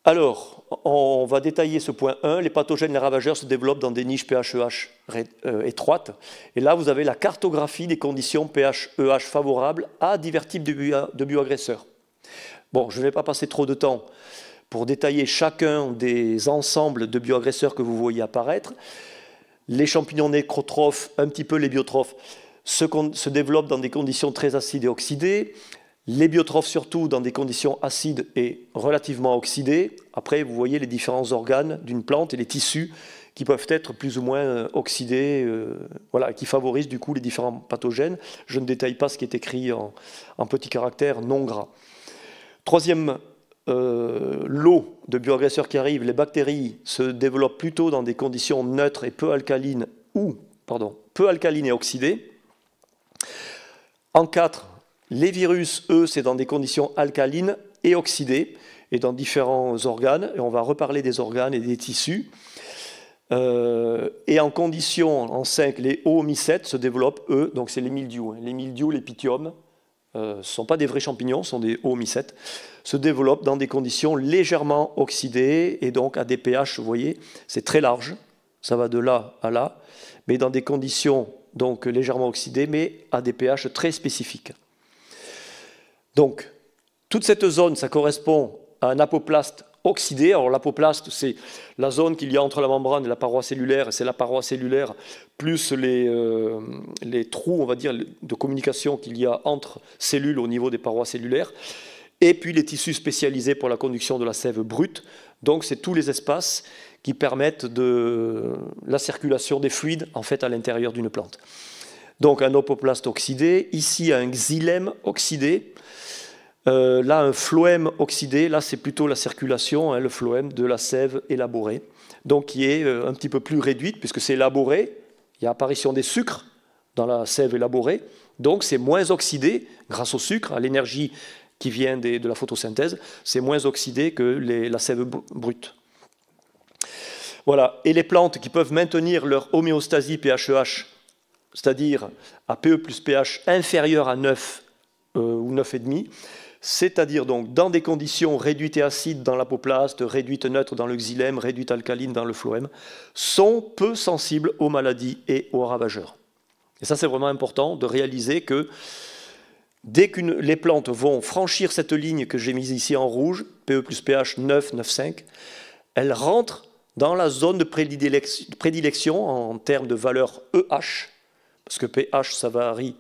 Alors, on va détailler ce point 1. Les pathogènes et les ravageurs se développent dans des niches PHEH e euh, étroites. Et là, vous avez la cartographie des conditions PHEH e favorables à divers types de bioagresseurs. Bon, je ne vais pas passer trop de temps pour détailler chacun des ensembles de bioagresseurs que vous voyez apparaître. Les champignons nécrotrophes, un petit peu les biotrophes, se, se développent dans des conditions très acides et oxydées, les biotrophes surtout dans des conditions acides et relativement oxydées. Après, vous voyez les différents organes d'une plante et les tissus qui peuvent être plus ou moins euh, oxydés, euh, voilà, qui favorisent du coup les différents pathogènes. Je ne détaille pas ce qui est écrit en, petit caractère non gras. Troisième euh, lot de bioagresseurs qui arrivent, les bactéries se développent plutôt dans des conditions neutres et peu alcalines ou pardon, peu alcalines et oxydées. En 4, les virus, eux, c'est dans des conditions alcalines et oxydées, et dans différents organes, et on va reparler des organes et des tissus. Euh, et en condition, en 5, les Oomycètes se développent, eux, donc c'est les mildiou. Hein. Les mildiou, les pythium, ne euh, sont pas des vrais champignons, sont des Oomycètes, se développent dans des conditions légèrement oxydées, et donc à des pH, vous voyez, c'est très large, ça va de là à là, mais dans des conditions donc légèrement oxydé, mais à des pH très spécifiques. Donc, toute cette zone, ça correspond à un apoplaste oxydé. Alors l'apoplaste, c'est la zone qu'il y a entre la membrane et la paroi cellulaire, et c'est la paroi cellulaire plus les, euh, les, trous, on va dire, de communication qu'il y a entre cellules au niveau des parois cellulaires. Et puis les tissus spécialisés pour la conduction de la sève brute. Donc c'est tous les espaces qui permettent la circulation des fluides en fait à l'intérieur d'une plante. Donc un opoplaste oxydé, ici un xylème oxydé, euh, là un phloème oxydé, là c'est plutôt la circulation, hein, le phloème de la sève élaborée, donc qui est euh, un petit peu plus réduite puisque c'est élaboré, il y a apparition des sucres dans la sève élaborée, donc c'est moins oxydé grâce au sucre, à l'énergie qui vient de la photosynthèse, c'est moins oxydé que la sève brute. Et les plantes qui peuvent maintenir leur homéostasie pHEH, e c'est-à-dire à PE plus pH inférieur à 9 euh, ou 9,5, c'est-à-dire donc dans des conditions réduites et acides dans l'apoplaste, réduites neutres dans le xylème, réduites alcalines dans le phloème, sont peu sensibles aux maladies et aux ravageurs. Et ça, c'est vraiment important de réaliser que dès que les plantes vont franchir cette ligne que j'ai mise ici en rouge, PE plus pH 9, 9,5, elles rentrent dans la zone de prédilection en termes de valeur EH, parce que pH, ça varie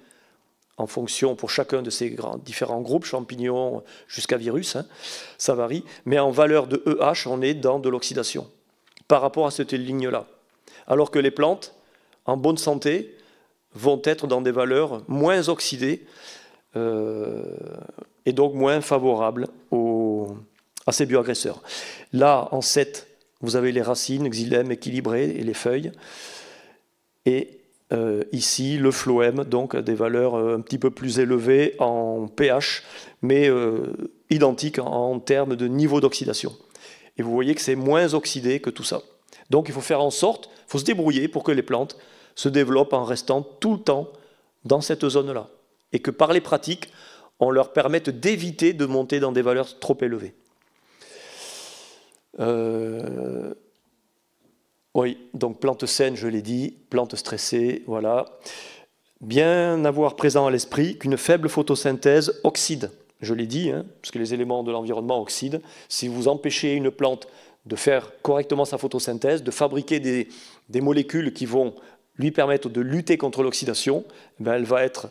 en fonction pour chacun de ces différents groupes, champignons jusqu'à virus, hein, ça varie, mais en valeur de EH, on est dans de l'oxydation par rapport à cette ligne-là. Alors que les plantes, en bonne santé, vont être dans des valeurs moins oxydées euh, et donc moins favorables aux, à ces bioagresseurs. Là, en cette vous avez les racines, xylème équilibrées et les feuilles. Et euh, ici, le phloème, donc des valeurs euh, un petit peu plus élevées en pH, mais euh, identiques en termes de niveau d'oxydation. Et vous voyez que c'est moins oxydé que tout ça. Donc il faut faire en sorte, il faut se débrouiller pour que les plantes se développent en restant tout le temps dans cette zone-là. Et que par les pratiques, on leur permette d'éviter de monter dans des valeurs trop élevées. Euh, oui, donc plante saine, je l'ai dit, plante stressée, voilà. Bien avoir présent à l'esprit qu'une faible photosynthèse oxyde, je l'ai dit, puisque hein, parce que les éléments de l'environnement oxydent. Si vous empêchez une plante de faire correctement sa photosynthèse, de fabriquer des, molécules qui vont lui permettre de lutter contre l'oxydation, eh ben, elle va être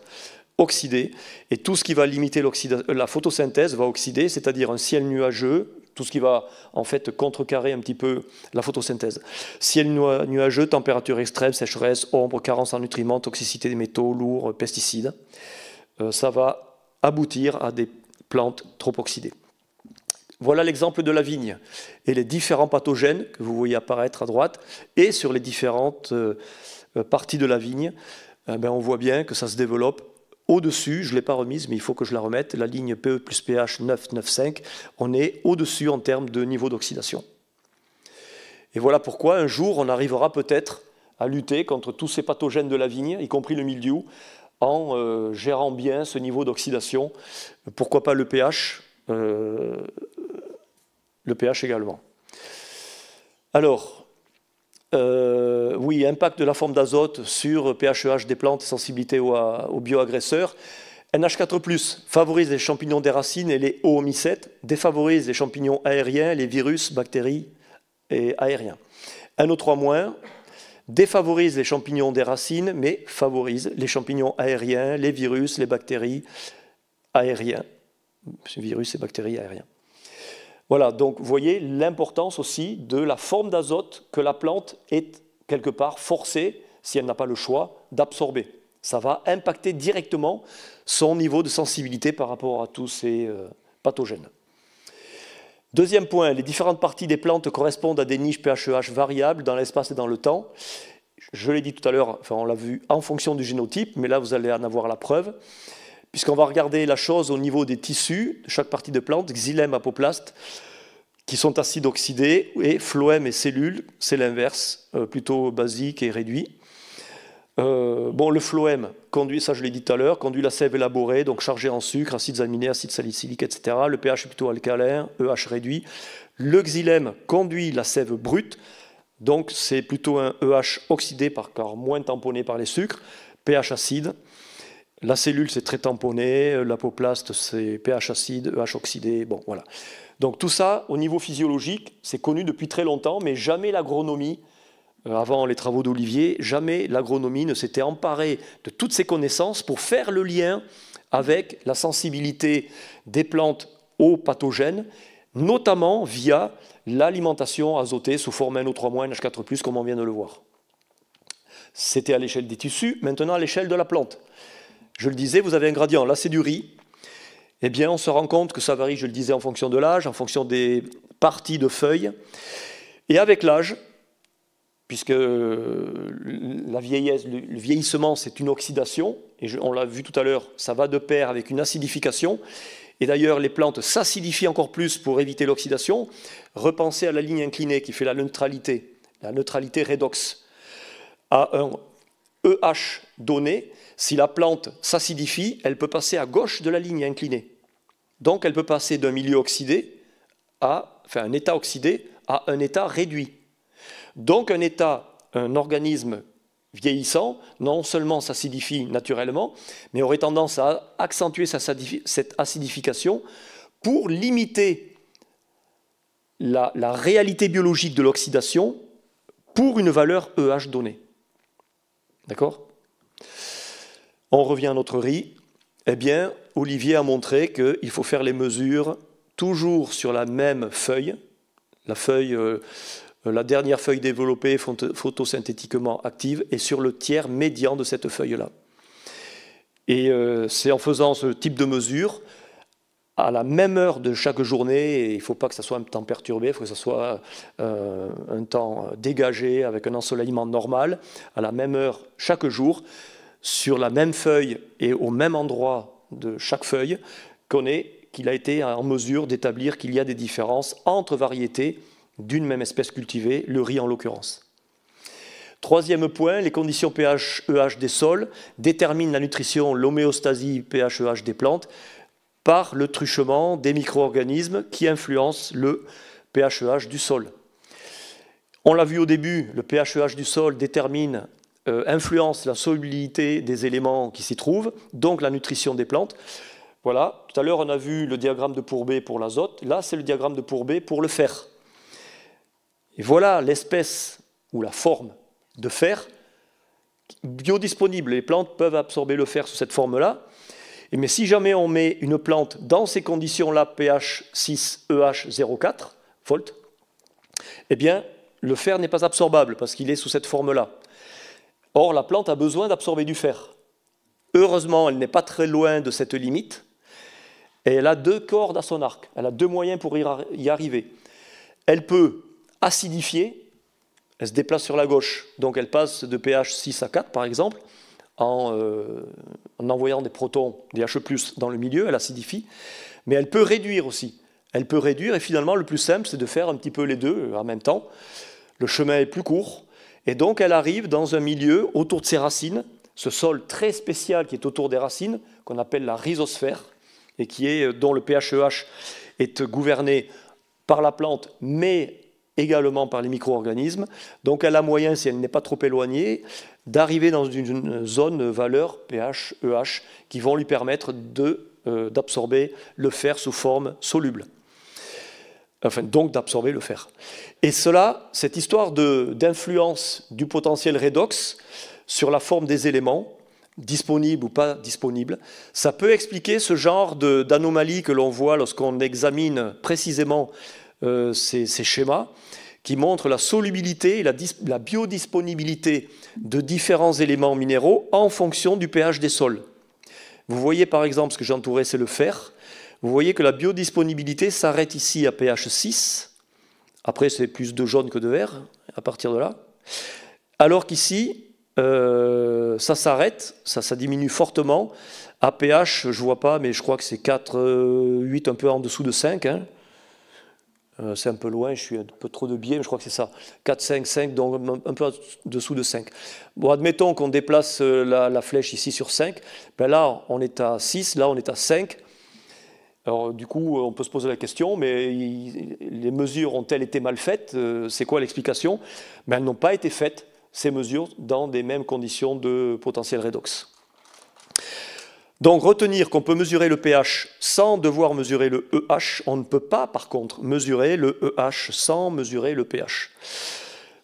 oxydée. Et tout ce qui va limiter la photosynthèse va oxyder, c'est-à-dire un ciel nuageux, tout ce qui va en fait contrecarrer un petit peu la photosynthèse. Ciel nuageux, température extrême, sécheresse, ombre, carence en nutriments, toxicité des métaux lourds, pesticides. Euh, ça va aboutir à des plantes trop oxydées. Voilà l'exemple de la vigne et les différents pathogènes que vous voyez apparaître à droite et sur les différentes euh, euh, parties de la vigne. Ben, on voit bien que ça se développe au-dessus, je ne l'ai pas remise, mais il faut que je la remette, la ligne PE plus pH 995, on est au-dessus en termes de niveau d'oxydation. Et voilà pourquoi un jour, on arrivera peut-être à lutter contre tous ces pathogènes de la vigne, y compris le mildiou, en euh, gérant bien ce niveau d'oxydation. Pourquoi pas le pH euh, Le pH également. Alors, euh, oui, impact de la forme d'azote sur pHEH e des plantes, sensibilité aux, aux bioagresseurs. NH4+, favorise les champignons des racines et les OOMycètes, défavorise les champignons aériens, les virus, bactéries et aériens. NO3-, défavorise les champignons des racines, mais favorise les champignons aériens, les virus, les bactéries aériens. Virus et bactéries aériens. Voilà, donc vous voyez l'importance aussi de la forme d'azote que la plante est quelque part forcée, si elle n'a pas le choix, d'absorber. Ça va impacter directement son niveau de sensibilité par rapport à tous ces euh, pathogènes. Deuxième point, les différentes parties des plantes correspondent à des niches pHEH variables dans l'espace et dans le temps. Je l'ai dit tout à l'heure, enfin on l'a vu en fonction du génotype, mais là vous allez en avoir la preuve puisqu'on va regarder la chose au niveau des tissus de chaque partie de plante, xylème, apoplaste, qui sont acides oxydés, et phloème et cellules, c'est l'inverse, euh, plutôt basique et réduit. Euh, bon, le phloème conduit, ça je l'ai dit tout à l'heure, conduit la sève élaborée, donc chargée en sucre, acides aminés, acides salicyliques, etc. Le pH est plutôt alcalin, EH réduit. Le xylème conduit la sève brute, donc c'est plutôt un EH oxydé, par, car moins tamponné par les sucres, pH acide. La cellule, c'est très tamponné, euh, l'apoplaste, c'est pH acide, EH oxydé, bon voilà. Donc tout ça, au niveau physiologique, c'est connu depuis très longtemps, mais jamais l'agronomie, euh, avant les travaux d'Olivier, jamais l'agronomie ne s'était emparée de toutes ces connaissances pour faire le lien avec la sensibilité des plantes aux pathogènes, notamment via l'alimentation azotée sous forme NO3-, NH4+, comme on vient de le voir. C'était à l'échelle des tissus, maintenant à l'échelle de la plante. Je le disais, vous avez un gradient. Là, c'est du riz. Eh bien, on se rend compte que ça varie, je le disais, en fonction de l'âge, en fonction des parties de feuilles. Et avec l'âge, puisque euh, la vieillesse, le vieillissement, c'est une oxydation, et on l'a vu tout à l'heure, ça va de pair avec une acidification. Et d'ailleurs, les plantes s'acidifient encore plus pour éviter l'oxydation. Repensez à la ligne inclinée qui fait la neutralité, la neutralité redox. À un EH donné, si la plante s'acidifie, elle peut passer à gauche de la ligne inclinée. Donc elle peut passer d'un milieu oxydé à, enfin un état oxydé à un état réduit. Donc un état, un organisme vieillissant, non seulement s'acidifie naturellement, mais aurait tendance à accentuer cette acidification pour limiter la réalité biologique de l'oxydation pour une valeur EH donnée. D'accord on revient à notre riz. Eh bien, Olivier a montré qu'il faut faire les mesures toujours sur la même feuille, la feuille, euh, la dernière feuille développée photosynthétiquement active, et sur le tiers médian de cette feuille-là. Et euh, c'est en faisant ce type de mesure, à la même heure de chaque journée, et il ne faut pas que ça soit un temps perturbé, il faut que ce soit euh, un temps dégagé avec un ensoleillement normal, à la même heure chaque jour, sur la même feuille et au même endroit de chaque feuille qu'on qu'il a été en mesure d'établir qu'il y a des différences entre variétés d'une même espèce cultivée, le riz en l'occurrence. Troisième point, les conditions ph e des sols déterminent la nutrition, l'homéostasie ph e des plantes par le truchement des micro-organismes qui influencent le ph e du sol. On l'a vu au début, le ph du sol détermine euh, influence la solubilité des éléments qui s'y trouvent, donc la nutrition des plantes. Voilà, tout à l'heure on a vu le diagramme de Pourbet pour l'azote, là c'est le diagramme de Pourbet pour le fer. Et voilà l'espèce ou la forme de fer biodisponible. Les plantes peuvent absorber le fer sous cette forme-là. Mais si jamais on met une plante dans ces conditions-là, pH 6, EH 0,4 volt, eh bien le fer n'est pas absorbable parce qu'il est sous cette forme-là. Or, la plante a besoin d'absorber du fer. Heureusement, elle n'est pas très loin de cette limite, et elle a deux cordes à son arc, elle a deux moyens pour y arriver. Elle peut acidifier, elle se déplace sur la gauche, donc elle passe de pH 6 à 4 par exemple, euh, en, envoyant des protons, des H+, dans le milieu, elle acidifie, mais elle peut réduire aussi. Elle peut réduire, et finalement, le plus simple, c'est de faire un petit peu les deux euh, en même temps. Le chemin est plus court, et donc elle arrive dans un milieu autour de ses racines, ce sol très spécial qui est autour des racines, qu'on appelle la rhizosphère, et qui est, dont le pHEH e est gouverné par la plante, mais également par les micro-organismes. Donc elle a moyen, si elle n'est pas trop éloignée, d'arriver dans une zone valeur PHEH e qui vont lui permettre euh, d'absorber le fer sous forme soluble enfin donc d'absorber le fer. Et cela, cette histoire d'influence du potentiel redox sur la forme des éléments, disponibles ou pas disponibles, ça peut expliquer ce genre d'anomalie que l'on voit lorsqu'on examine précisément euh, ces, schémas qui montrent la solubilité et la, la biodisponibilité de différents éléments minéraux en fonction du pH des sols. Vous voyez par exemple ce que j'entourais, c'est le fer. Vous voyez que la biodisponibilité s'arrête ici à pH 6. Après, c'est plus de jaune que de vert à partir de là. Alors qu'ici, euh, ça s'arrête, ça, ça diminue fortement. À pH, je ne vois pas, mais je crois que c'est 4, 8, euh, un peu en dessous de 5. Hein. Euh, c'est un peu loin, je suis un peu trop de biais, mais je crois que c'est ça. 4, 5, 5, donc un peu en dessous de 5. Bon, admettons qu'on déplace la, la, flèche ici sur 5. Ben là, on est à 6, là, on est à 5. Alors du coup, on peut se poser la question, mais les mesures ont-elles été mal faites euh, C'est quoi l'explication Mais ben, elles n'ont pas été faites, ces mesures, dans des mêmes conditions de potentiel redox. Donc retenir qu'on peut mesurer le pH sans devoir mesurer le EH, on ne peut pas par contre mesurer le EH sans mesurer le pH.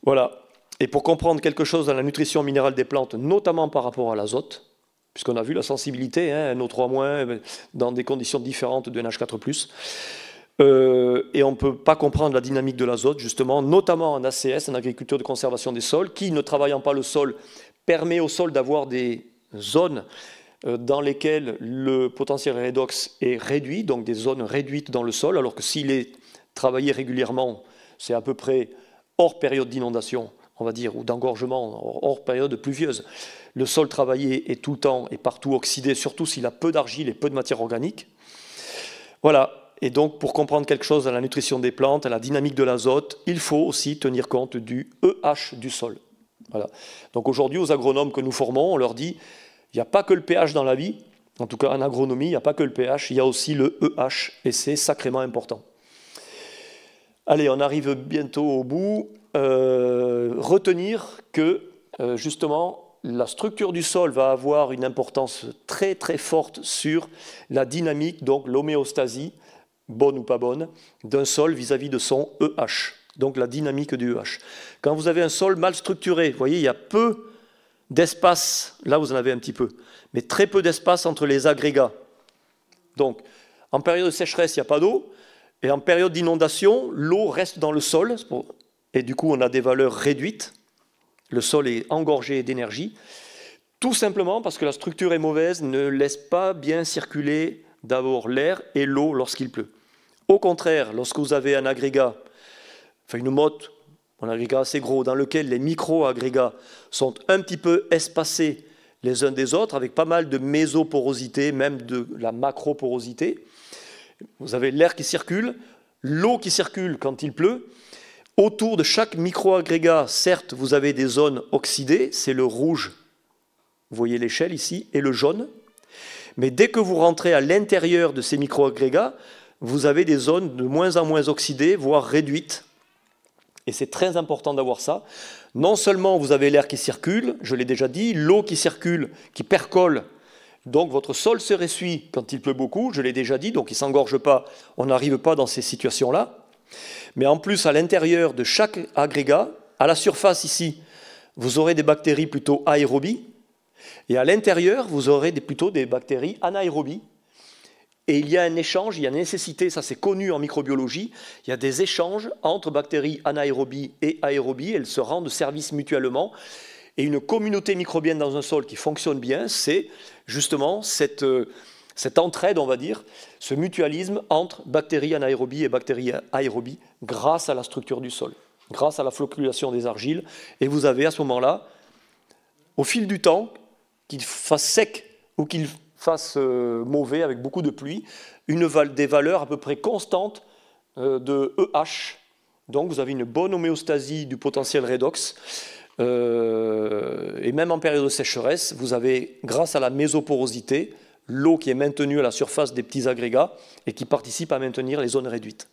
Voilà. Et pour comprendre quelque chose dans la nutrition minérale des plantes, notamment par rapport à l'azote, puisqu'on a vu la sensibilité, un hein, NO3 dans des conditions différentes de nh 4 et on ne peut pas comprendre la dynamique de l'azote, justement, notamment en ACS, en agriculture de conservation des sols, qui, ne travaillant pas le sol, permet au sol d'avoir des zones euh, dans lesquelles le potentiel redox est réduit, donc des zones réduites dans le sol, alors que s'il est travaillé régulièrement, c'est à peu près hors période d'inondation, on va dire, ou d'engorgement, hors période pluvieuse. Le sol travaillé est tout le temps et partout oxydé, surtout s'il a peu d'argile et peu de matière organique. Voilà. Et donc, pour comprendre quelque chose à la nutrition des plantes, à la dynamique de l'azote, il faut aussi tenir compte du EH du sol. Voilà. Donc aujourd'hui, aux agronomes que nous formons, on leur dit, il n'y a pas que le pH dans la vie, en tout cas en agronomie, il n'y a pas que le pH, il y a aussi le EH, et c'est sacrément important. Allez, on arrive bientôt au bout. Euh, retenir que, euh, justement, la structure du sol va avoir une importance très très forte sur la dynamique, donc l'homéostasie, bonne ou pas bonne, d'un sol vis-à-vis de son EH, donc la dynamique du EH. Quand vous avez un sol mal structuré, vous voyez, il y a peu d'espace, là vous en avez un petit peu, mais très peu d'espace entre les agrégats. Donc, en période de sécheresse, il n'y a pas d'eau, et en période d'inondation, l'eau reste dans le sol, et du coup on a des valeurs réduites. Le sol est engorgé d'énergie, tout simplement parce que la structure est mauvaise, ne laisse pas bien circuler d'abord l'air et l'eau lorsqu'il pleut. Au contraire, lorsque vous avez un agrégat, enfin une motte, un agrégat assez gros, dans lequel les micro-agrégats sont un petit peu espacés les uns des autres, avec pas mal de mésoporosité, même de la macroporosité, vous avez l'air qui circule, l'eau qui circule quand il pleut, Autour de chaque microagrégat, certes, vous avez des zones oxydées, c'est le rouge, vous voyez l'échelle ici, et le jaune. Mais dès que vous rentrez à l'intérieur de ces microagrégats, vous avez des zones de moins en moins oxydées, voire réduites. Et c'est très important d'avoir ça. Non seulement vous avez l'air qui circule, je l'ai déjà dit, l'eau qui circule, qui percole, donc votre sol se ressuit quand il pleut beaucoup, je l'ai déjà dit, donc il ne s'engorge pas, on n'arrive pas dans ces situations-là. Mais en plus, à l'intérieur de chaque agrégat, à la surface ici, vous aurez des bactéries plutôt aérobies, et à l'intérieur, vous aurez plutôt des bactéries anaérobies. Et il y a un échange, il y a une nécessité, ça c'est connu en microbiologie, il y a des échanges entre bactéries anaérobies et aérobies, elles se rendent service mutuellement. Et une communauté microbienne dans un sol qui fonctionne bien, c'est justement cette euh, entraide, on va dire, ce mutualisme entre bactéries anaérobies et bactéries aérobies grâce à la structure du sol, grâce à la flocculation des argiles. Et vous avez à ce moment-là, au fil du temps, qu'il fasse sec ou qu'il fasse euh, mauvais avec beaucoup de pluie, une, des valeurs à peu près constantes euh, de EH. Donc vous avez une bonne homéostasie du potentiel redox. Euh, et même en période de sécheresse, vous avez, grâce à la mésoporosité, l'eau qui est maintenue à la surface des petits agrégats et qui participe à maintenir les zones réduites.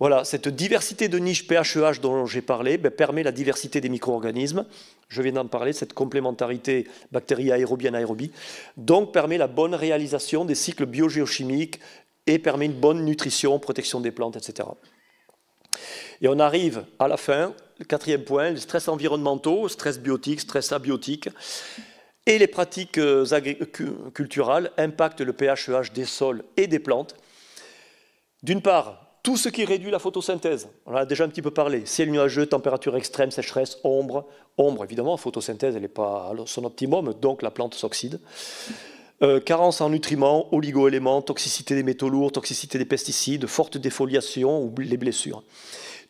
Voilà, cette diversité de niches PHEH e dont j'ai parlé ben, permet la diversité des micro-organismes. Je viens d'en parler, cette complémentarité bactéries aérobie aérobie Donc permet la bonne réalisation des cycles biogéochimiques et permet une bonne nutrition, protection des plantes, etc. Et on arrive à la fin, le quatrième point, les stress environnementaux, stress biotique, stress abiotique et les pratiques euh, culturales impactent le pHEH e des sols et des plantes. D'une part, tout ce qui réduit la photosynthèse, on en a déjà un petit peu parlé, ciel nuageux, température extrême, sécheresse, ombre. Ombre, évidemment, photosynthèse, elle n'est pas à son optimum, donc la plante s'oxyde. Euh, carence en nutriments, oligoéléments, toxicité des métaux lourds, toxicité des pesticides, forte défoliation ou les blessures.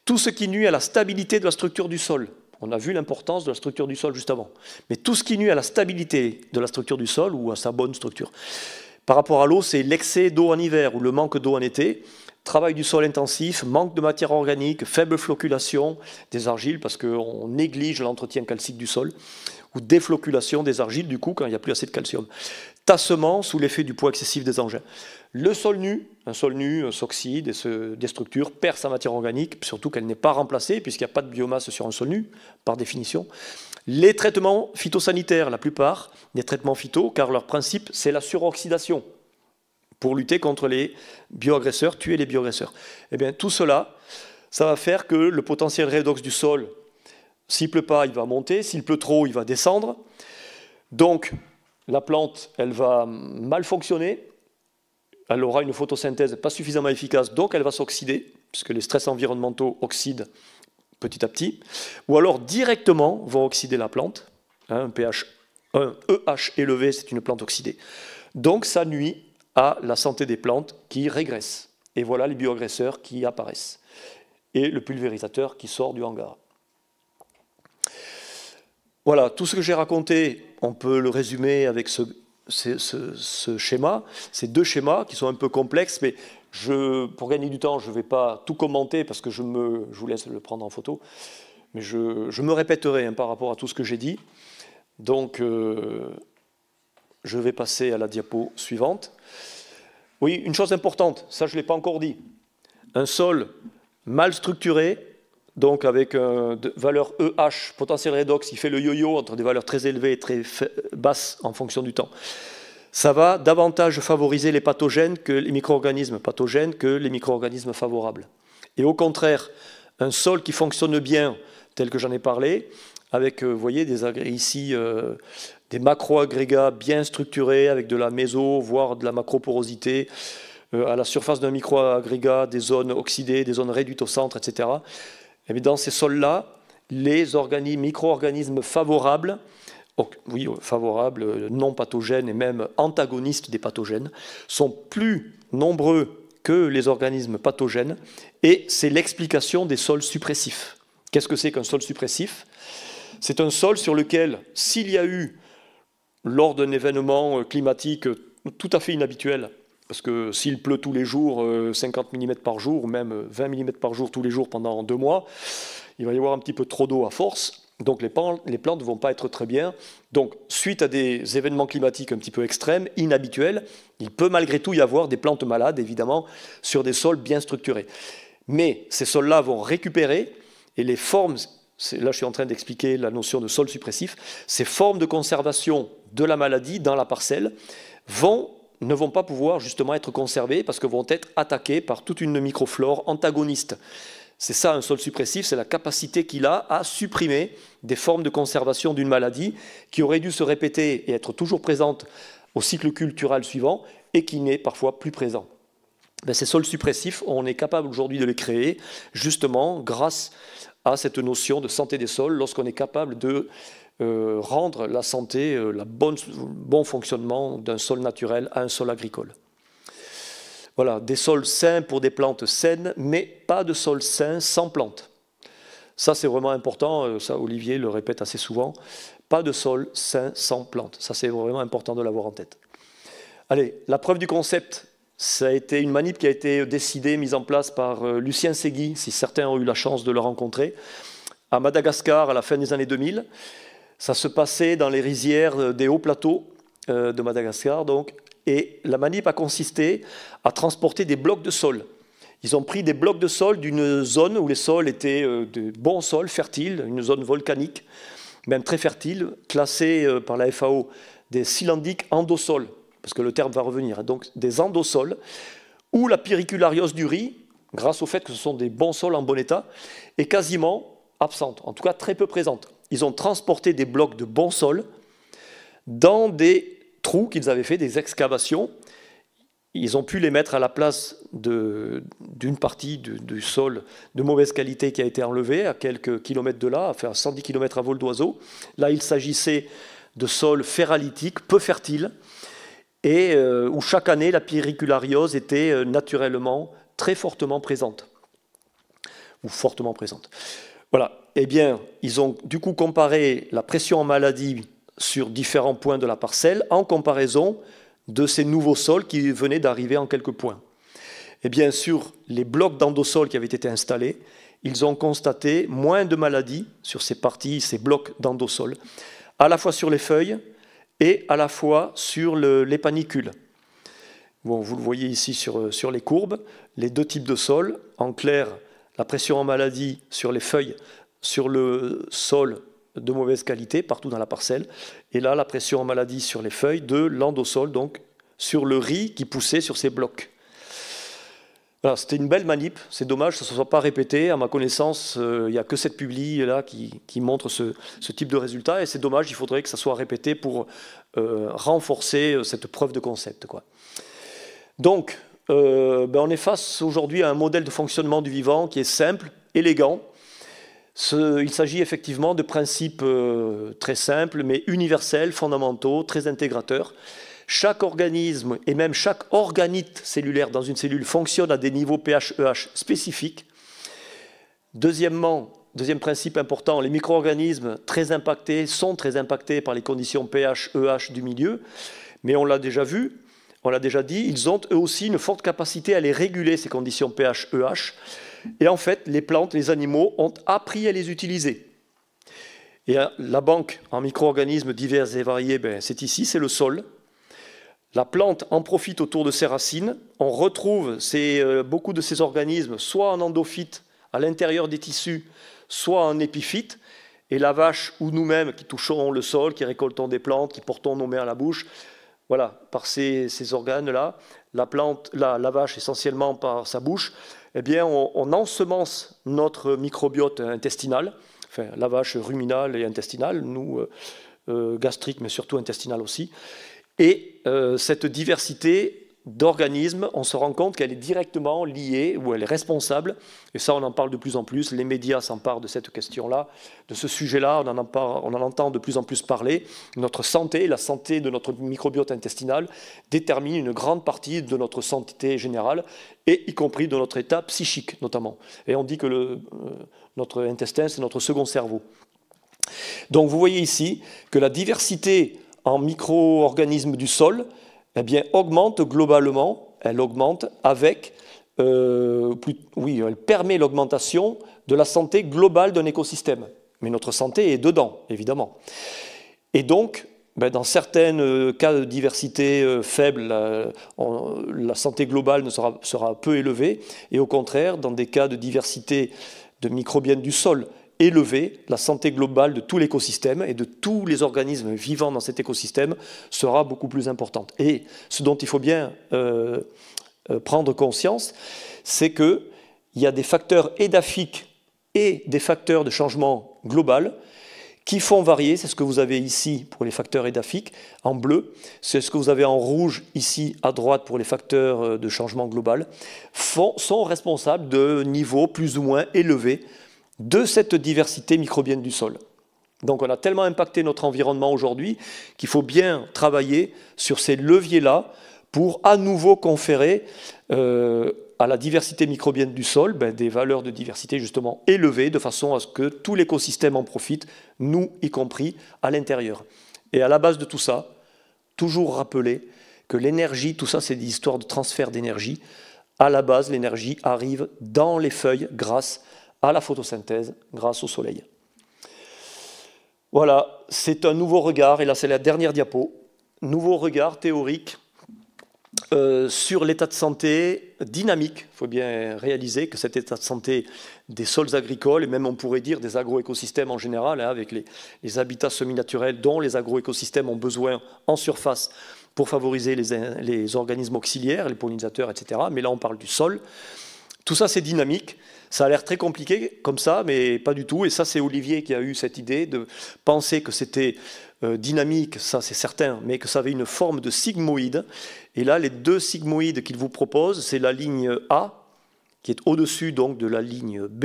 Tout ce qui nuit à la stabilité de la structure du sol, on a vu l'importance de la structure du sol juste avant. Mais tout ce qui nuit à la stabilité de la structure du sol ou à sa bonne structure, par rapport à l'eau, c'est l'excès d'eau en hiver ou le manque d'eau en été, travail du sol intensif, manque de matière organique, faible floculation des argiles parce qu'on néglige l'entretien calcique du sol, ou défloculation des argiles du coup quand il n'y a plus assez de calcium tassement sous l'effet du poids excessif des engins. Le sol nu, un sol nu s'oxyde et se déstructure, perd sa matière organique, surtout qu'elle n'est pas remplacée puisqu'il n'y a pas de biomasse sur un sol nu, par définition. Les traitements phytosanitaires, la plupart des traitements phytos, car leur principe c'est la suroxydation pour lutter contre les bioagresseurs, tuer les bioagresseurs. Eh bien tout cela, ça va faire que le potentiel rédox du sol, s'il pleut pas, il va monter, s'il pleut trop, il va descendre. Donc la plante, elle va mal fonctionner, elle aura une photosynthèse pas suffisamment efficace, donc elle va s'oxyder, puisque les stress environnementaux oxydent petit à petit, ou alors directement vont oxyder la plante. Hein, un pH, un EH élevé, c'est une plante oxydée. Donc ça nuit à la santé des plantes qui régressent, Et voilà les bioagresseurs qui apparaissent. Et le pulvérisateur qui sort du hangar. Voilà, tout ce que j'ai raconté, on peut le résumer avec ce, schéma, ces deux schémas qui sont un peu complexes, mais pour gagner du temps, je ne vais pas tout commenter parce que je, vous laisse le prendre en photo, mais je, me répéterai hein, par rapport à tout ce que j'ai dit. Donc, euh, je vais passer à la diapo suivante. Oui, une chose importante, ça je ne l'ai pas encore dit. Un sol mal structuré donc avec une euh, valeur EH, potentiel rédox, qui fait le yo-yo entre des valeurs très élevées et très basses en fonction du temps. Ça va davantage favoriser les pathogènes que les micro-organismes pathogènes que les micro-organismes favorables. Et au contraire, un sol qui fonctionne bien, tel que j'en ai parlé, avec, euh, vous voyez, des ici euh, des macro-agrégats bien structurés, avec de la méso, voire de la macroporosité, à la surface d'un micro-agrégat, des zones oxydées, des zones réduites au centre, etc dans ces sols-là, les micro-organismes favorables, oui, euh, favorables, euh, non pathogènes et même antagonistes des pathogènes, sont plus nombreux que les organismes pathogènes, et c'est l'explication des sols suppressifs. Qu'est-ce que c'est qu'un sol suppressif C'est un sol sur lequel, s'il y a eu, lors d'un événement euh, climatique tout à fait inhabituel, parce que s'il pleut tous les jours, 50 euh, mm par jour, ou même 20 euh, mm par jour tous les jours pendant deux mois, il va y avoir un petit peu trop d'eau à force. Donc les plantes, ne vont pas être très bien. Donc suite à des événements climatiques un petit peu extrêmes, inhabituels, il peut malgré tout y avoir des plantes malades, évidemment, sur des sols bien structurés. Mais ces sols-là vont récupérer et les formes, là je suis en train d'expliquer la notion de sol suppressif, ces formes de conservation de la maladie dans la parcelle vont ne vont pas pouvoir justement être conservés parce que vont être attaqués par toute une microflore antagoniste. C'est ça un sol suppressif, c'est la capacité qu'il a à supprimer des formes de conservation d'une maladie qui aurait dû se répéter et être toujours présente au cycle culturel suivant et qui n'est parfois plus présent. Ben, ces sols suppressifs, on est capable aujourd'hui de les créer justement grâce à cette notion de santé des sols lorsqu'on est capable de euh, rendre la santé, euh, le bon, fonctionnement d'un sol naturel à un sol agricole. Voilà, des sols sains pour des plantes saines, mais pas de sol sain sans plantes. Ça, c'est vraiment important, euh, ça Olivier le répète assez souvent. Pas de sol sain sans plantes. Ça, c'est vraiment important de l'avoir en tête. Allez, la preuve du concept, ça a été une manip qui a été décidée, mise en place par Lucien Segui, si certains ont eu la chance de le rencontrer, à Madagascar à la fin des années 2000. Ça se passait dans les rizières euh, des hauts plateaux euh, de Madagascar, donc, et la manip a consisté à transporter des blocs de sol. Ils ont pris des blocs de sol d'une zone où les sols étaient euh, de bons sols, fertiles, une zone volcanique, même très fertile, classée par la FAO des silandiques endosols, parce que le terme va revenir, hein. donc des endosols, où la pyriculariose du riz, grâce au fait que ce sont des bons sols en bon état, est quasiment absente, en tout cas très peu présente ils ont transporté des blocs de bon sol dans des trous qu'ils avaient fait, des excavations. Ils ont pu les mettre à la place d'une partie du, sol de mauvaise qualité qui a été enlevée à quelques kilomètres de là, à faire 110 km à vol d'oiseau. Là, il s'agissait de sols ferralitique, peu fertiles, et euh, où chaque année la pyriculariose était euh, naturellement très fortement présente. Ou fortement présente. Voilà. Eh bien, ils ont du coup comparé la pression en maladie sur différents points de la parcelle en comparaison de ces nouveaux sols qui venaient d'arriver en quelques points. Et eh bien sûr, les blocs d'endosol qui avaient été installés, ils ont constaté moins de maladies sur ces parties, ces blocs d'endosol, à la fois sur les feuilles et à la fois sur les panicules. Bon, vous le voyez ici sur, sur les courbes, les deux types de sols, en clair, la pression en maladie sur les feuilles, sur le sol de mauvaise qualité partout dans la parcelle. Et là, la pression en maladie sur les feuilles de l'endosol, donc sur le riz qui poussait sur ces blocs. c'était une belle manip. C'est dommage que ça ne soit pas répété. À ma connaissance, euh, il n'y a que cette publi là qui, montre ce, type de résultat. Et c'est dommage, il faudrait que ça soit répété pour euh, renforcer euh, cette preuve de concept. Quoi. Donc, euh, ben on est face aujourd'hui à un modèle de fonctionnement du vivant qui est simple, élégant. Ce, il s'agit effectivement de principes euh, très simples, mais universels, fondamentaux, très intégrateurs. Chaque organisme et même chaque organite cellulaire dans une cellule fonctionne à des niveaux pH-EH e spécifiques. Deuxièmement, deuxième principe important, les micro-organismes très impactés sont très impactés par les conditions pH-EH e du milieu, mais on l'a déjà vu, on l'a déjà dit, ils ont eux aussi une forte capacité à les réguler, ces conditions pH-EH. E et en fait, les plantes, les animaux ont appris à les utiliser. Et hein, la banque en micro-organismes divers et variés, ben, c'est ici, c'est le sol. La plante en profite autour de ses racines. On retrouve ces, euh, beaucoup de ces organismes soit en endophyte, à l'intérieur des tissus, soit en épiphyte. Et la vache ou nous-mêmes qui touchons le sol, qui récoltons des plantes, qui portons nos mains à la bouche, voilà, par ces, organes-là, la plante, la, vache essentiellement par sa bouche, eh bien, on, ensemence notre microbiote intestinal, enfin, la vache ruminale et intestinale, nous, euh, euh gastrique, mais surtout intestinale aussi. Et euh, cette diversité d'organismes, on se rend compte qu'elle est directement liée ou elle est responsable, et ça on en parle de plus en plus, les médias s'emparent de cette question-là, de ce sujet-là, on, en entend de plus en plus parler. Notre santé, la santé de notre microbiote intestinal détermine une grande partie de notre santé générale, et y compris de notre état psychique notamment. Et on dit que euh, notre intestin, c'est notre second cerveau. Donc vous voyez ici que la diversité en micro-organismes du sol eh bien, augmente globalement, elle augmente avec, euh, oui, elle permet l'augmentation de la santé globale d'un écosystème. Mais notre santé est dedans, évidemment. Et donc, ben, dans certains euh, cas de diversité euh, faible, la, santé globale ne sera, sera peu élevée, et au contraire, dans des cas de diversité de microbiennes du sol élevé, la santé globale de tout l'écosystème et de tous les organismes vivants dans cet écosystème sera beaucoup plus importante. Et ce dont il faut bien euh, euh, prendre conscience, c'est qu'il y a des facteurs édafiques et des facteurs de changement global qui font varier, c'est ce que vous avez ici pour les facteurs édafiques en bleu, c'est ce que vous avez en rouge ici à droite pour les facteurs euh, de changement global, font, sont responsables de niveaux plus ou moins élevés de cette diversité microbienne du sol. Donc on a tellement impacté notre environnement aujourd'hui qu'il faut bien travailler sur ces leviers-là pour à nouveau conférer euh, à la diversité microbienne du sol ben, des valeurs de diversité justement élevées de façon à ce que tout l'écosystème en profite, nous y compris à l'intérieur. Et à la base de tout ça, toujours rappeler que l'énergie, tout ça c'est des histoires de transfert d'énergie, à la base l'énergie arrive dans les feuilles grâce à à la photosynthèse grâce au soleil. Voilà, c'est un nouveau regard, et là c'est la dernière diapo, nouveau regard théorique euh, sur l'état de santé dynamique. Il faut bien réaliser que cet état de santé des sols agricoles, et même on pourrait dire des agroécosystèmes en général, hein, avec les, habitats semi-naturels dont les agroécosystèmes ont besoin en surface pour favoriser les organismes auxiliaires, les pollinisateurs, etc. Mais là on parle du sol. Tout ça c'est dynamique. Ça a l'air très compliqué comme ça, mais pas du tout. Et ça, c'est Olivier qui a eu cette idée de penser que c'était euh, dynamique, ça c'est certain, mais que ça avait une forme de sigmoïde. Et là, les deux sigmoïdes qu'il vous propose, c'est la ligne A, qui est au-dessus donc de la ligne B.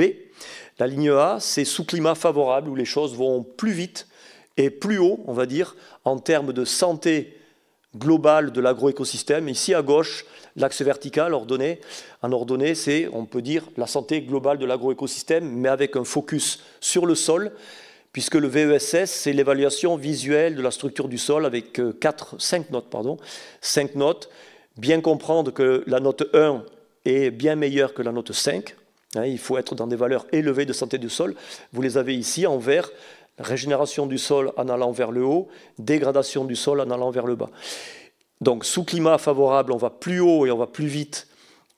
La ligne A, c'est sous climat favorable, où les choses vont plus vite et plus haut, on va dire, en termes de santé globale de l'agroécosystème. Ici à gauche, l'axe vertical ordonné, en ordonnée, c'est, on peut dire, la santé globale de l'agroécosystème, mais avec un focus sur le sol, puisque le VESS, c'est l'évaluation visuelle de la structure du sol avec 4, euh, notes. Pardon, 5 notes. Bien comprendre que la note 1 est bien meilleure que la note 5. Hein, il faut être dans des valeurs élevées de santé du sol. Vous les avez ici en vert régénération du sol en allant vers le haut, dégradation du sol en allant vers le bas. Donc sous climat favorable, on va plus haut et on va plus vite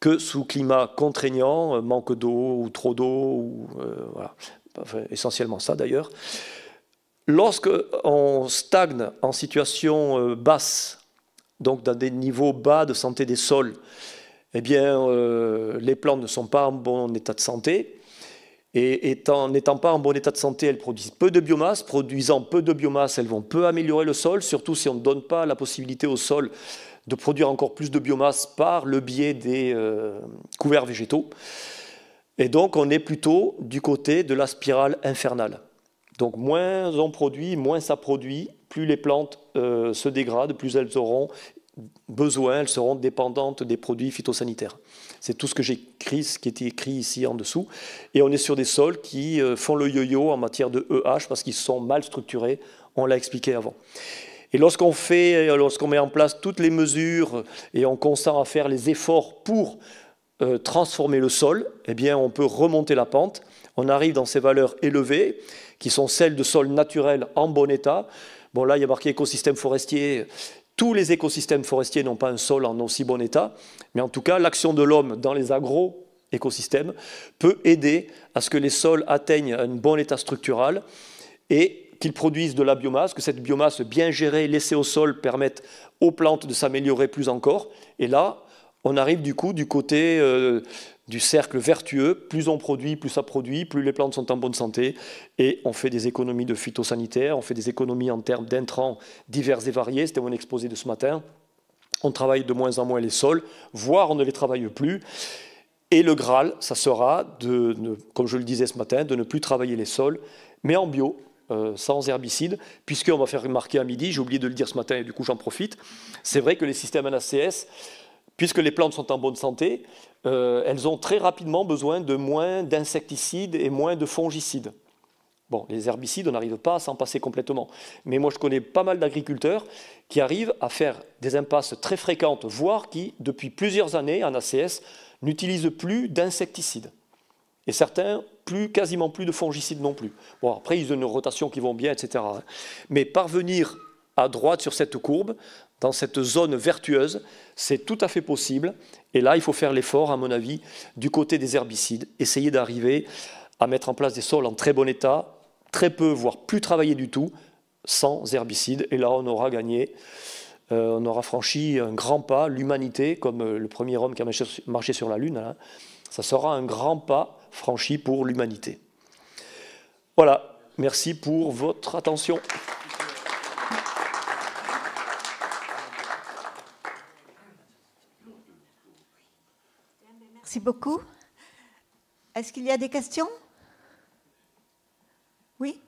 que sous climat contraignant, euh, manque d'eau ou trop d'eau, euh, essentiellement ça d'ailleurs. Lorsque stagne en situation euh, basse, donc dans des niveaux bas de santé des sols, eh bien, les plantes ne sont pas en bon état de santé. Et étant, n'étant pas en bon état de santé, elles produisent peu de biomasse. Produisant peu de biomasse, elles vont peu améliorer le sol, surtout si on ne donne pas la possibilité au sol de produire encore plus de biomasse par le biais des euh, couverts végétaux. Et donc, on est plutôt du côté de la spirale infernale. Donc, moins on produit, moins ça produit, plus les plantes euh, se dégradent, plus elles auront besoin, elles seront dépendantes des produits phytosanitaires. C'est tout ce que j'écris, ce qui est écrit ici en dessous. Et on est sur des sols qui euh, font le yo-yo en matière de EH parce qu'ils sont mal structurés. On l'a expliqué avant. Et lorsqu'on fait, euh, lorsqu'on met en place toutes les mesures et on consent à faire les efforts pour euh, transformer le sol, eh bien, on peut remonter la pente. On arrive dans ces valeurs élevées, qui sont celles de sols naturels en bon état. Bon, là, il y a marqué écosystème forestier. Tous les écosystèmes forestiers n'ont pas un sol en aussi bon état, mais en tout cas, l'action de l'homme dans les agro-écosystèmes peut aider à ce que les sols atteignent un bon état structural et qu'ils produisent de la biomasse, que cette biomasse bien gérée, laissée au sol, permette aux plantes de s'améliorer plus encore. Et là, on arrive du coup du côté euh, du cercle vertueux. Plus on produit, plus ça produit, plus les plantes sont en bonne santé. Et on fait des économies de phytosanitaires, on fait des économies en termes d'intrants divers et variés. C'était mon exposé de ce matin. On travaille de moins en moins les sols, voire on ne les travaille plus. Et le Graal, ça sera, de, comme je le disais ce matin, de ne plus travailler les sols, mais en bio, euh, sans herbicides, puisqu'on va faire remarquer à midi, j'ai oublié de le dire ce matin et du coup j'en profite, c'est vrai que les systèmes NACS puisque les plantes sont en bonne santé, euh, elles ont très rapidement besoin de moins d'insecticides et moins de fongicides. Bon, les herbicides, on n'arrive pas à s'en passer complètement. Mais moi, je connais pas mal d'agriculteurs qui arrivent à faire des impasses très fréquentes, voire qui, depuis plusieurs années en ACS, n'utilisent plus d'insecticides. Et certains, plus, quasiment plus de fongicides non plus. Bon, après, ils ont une rotation qui vont bien, etc. Hein. Mais parvenir à droite sur cette courbe, dans cette zone vertueuse, c'est tout à fait possible. Et là, il faut faire l'effort, à mon avis, du côté des herbicides, essayer d'arriver à mettre en place des sols en très bon état, très peu, voire plus travaillés du tout, sans herbicides. Et là, on aura gagné, euh, on aura franchi un grand pas, l'humanité, comme euh, le premier homme qui a marché sur la Lune, hein, ça sera un grand pas franchi pour l'humanité. Voilà, merci pour votre attention. Merci beaucoup. Est-ce qu'il y a des questions Oui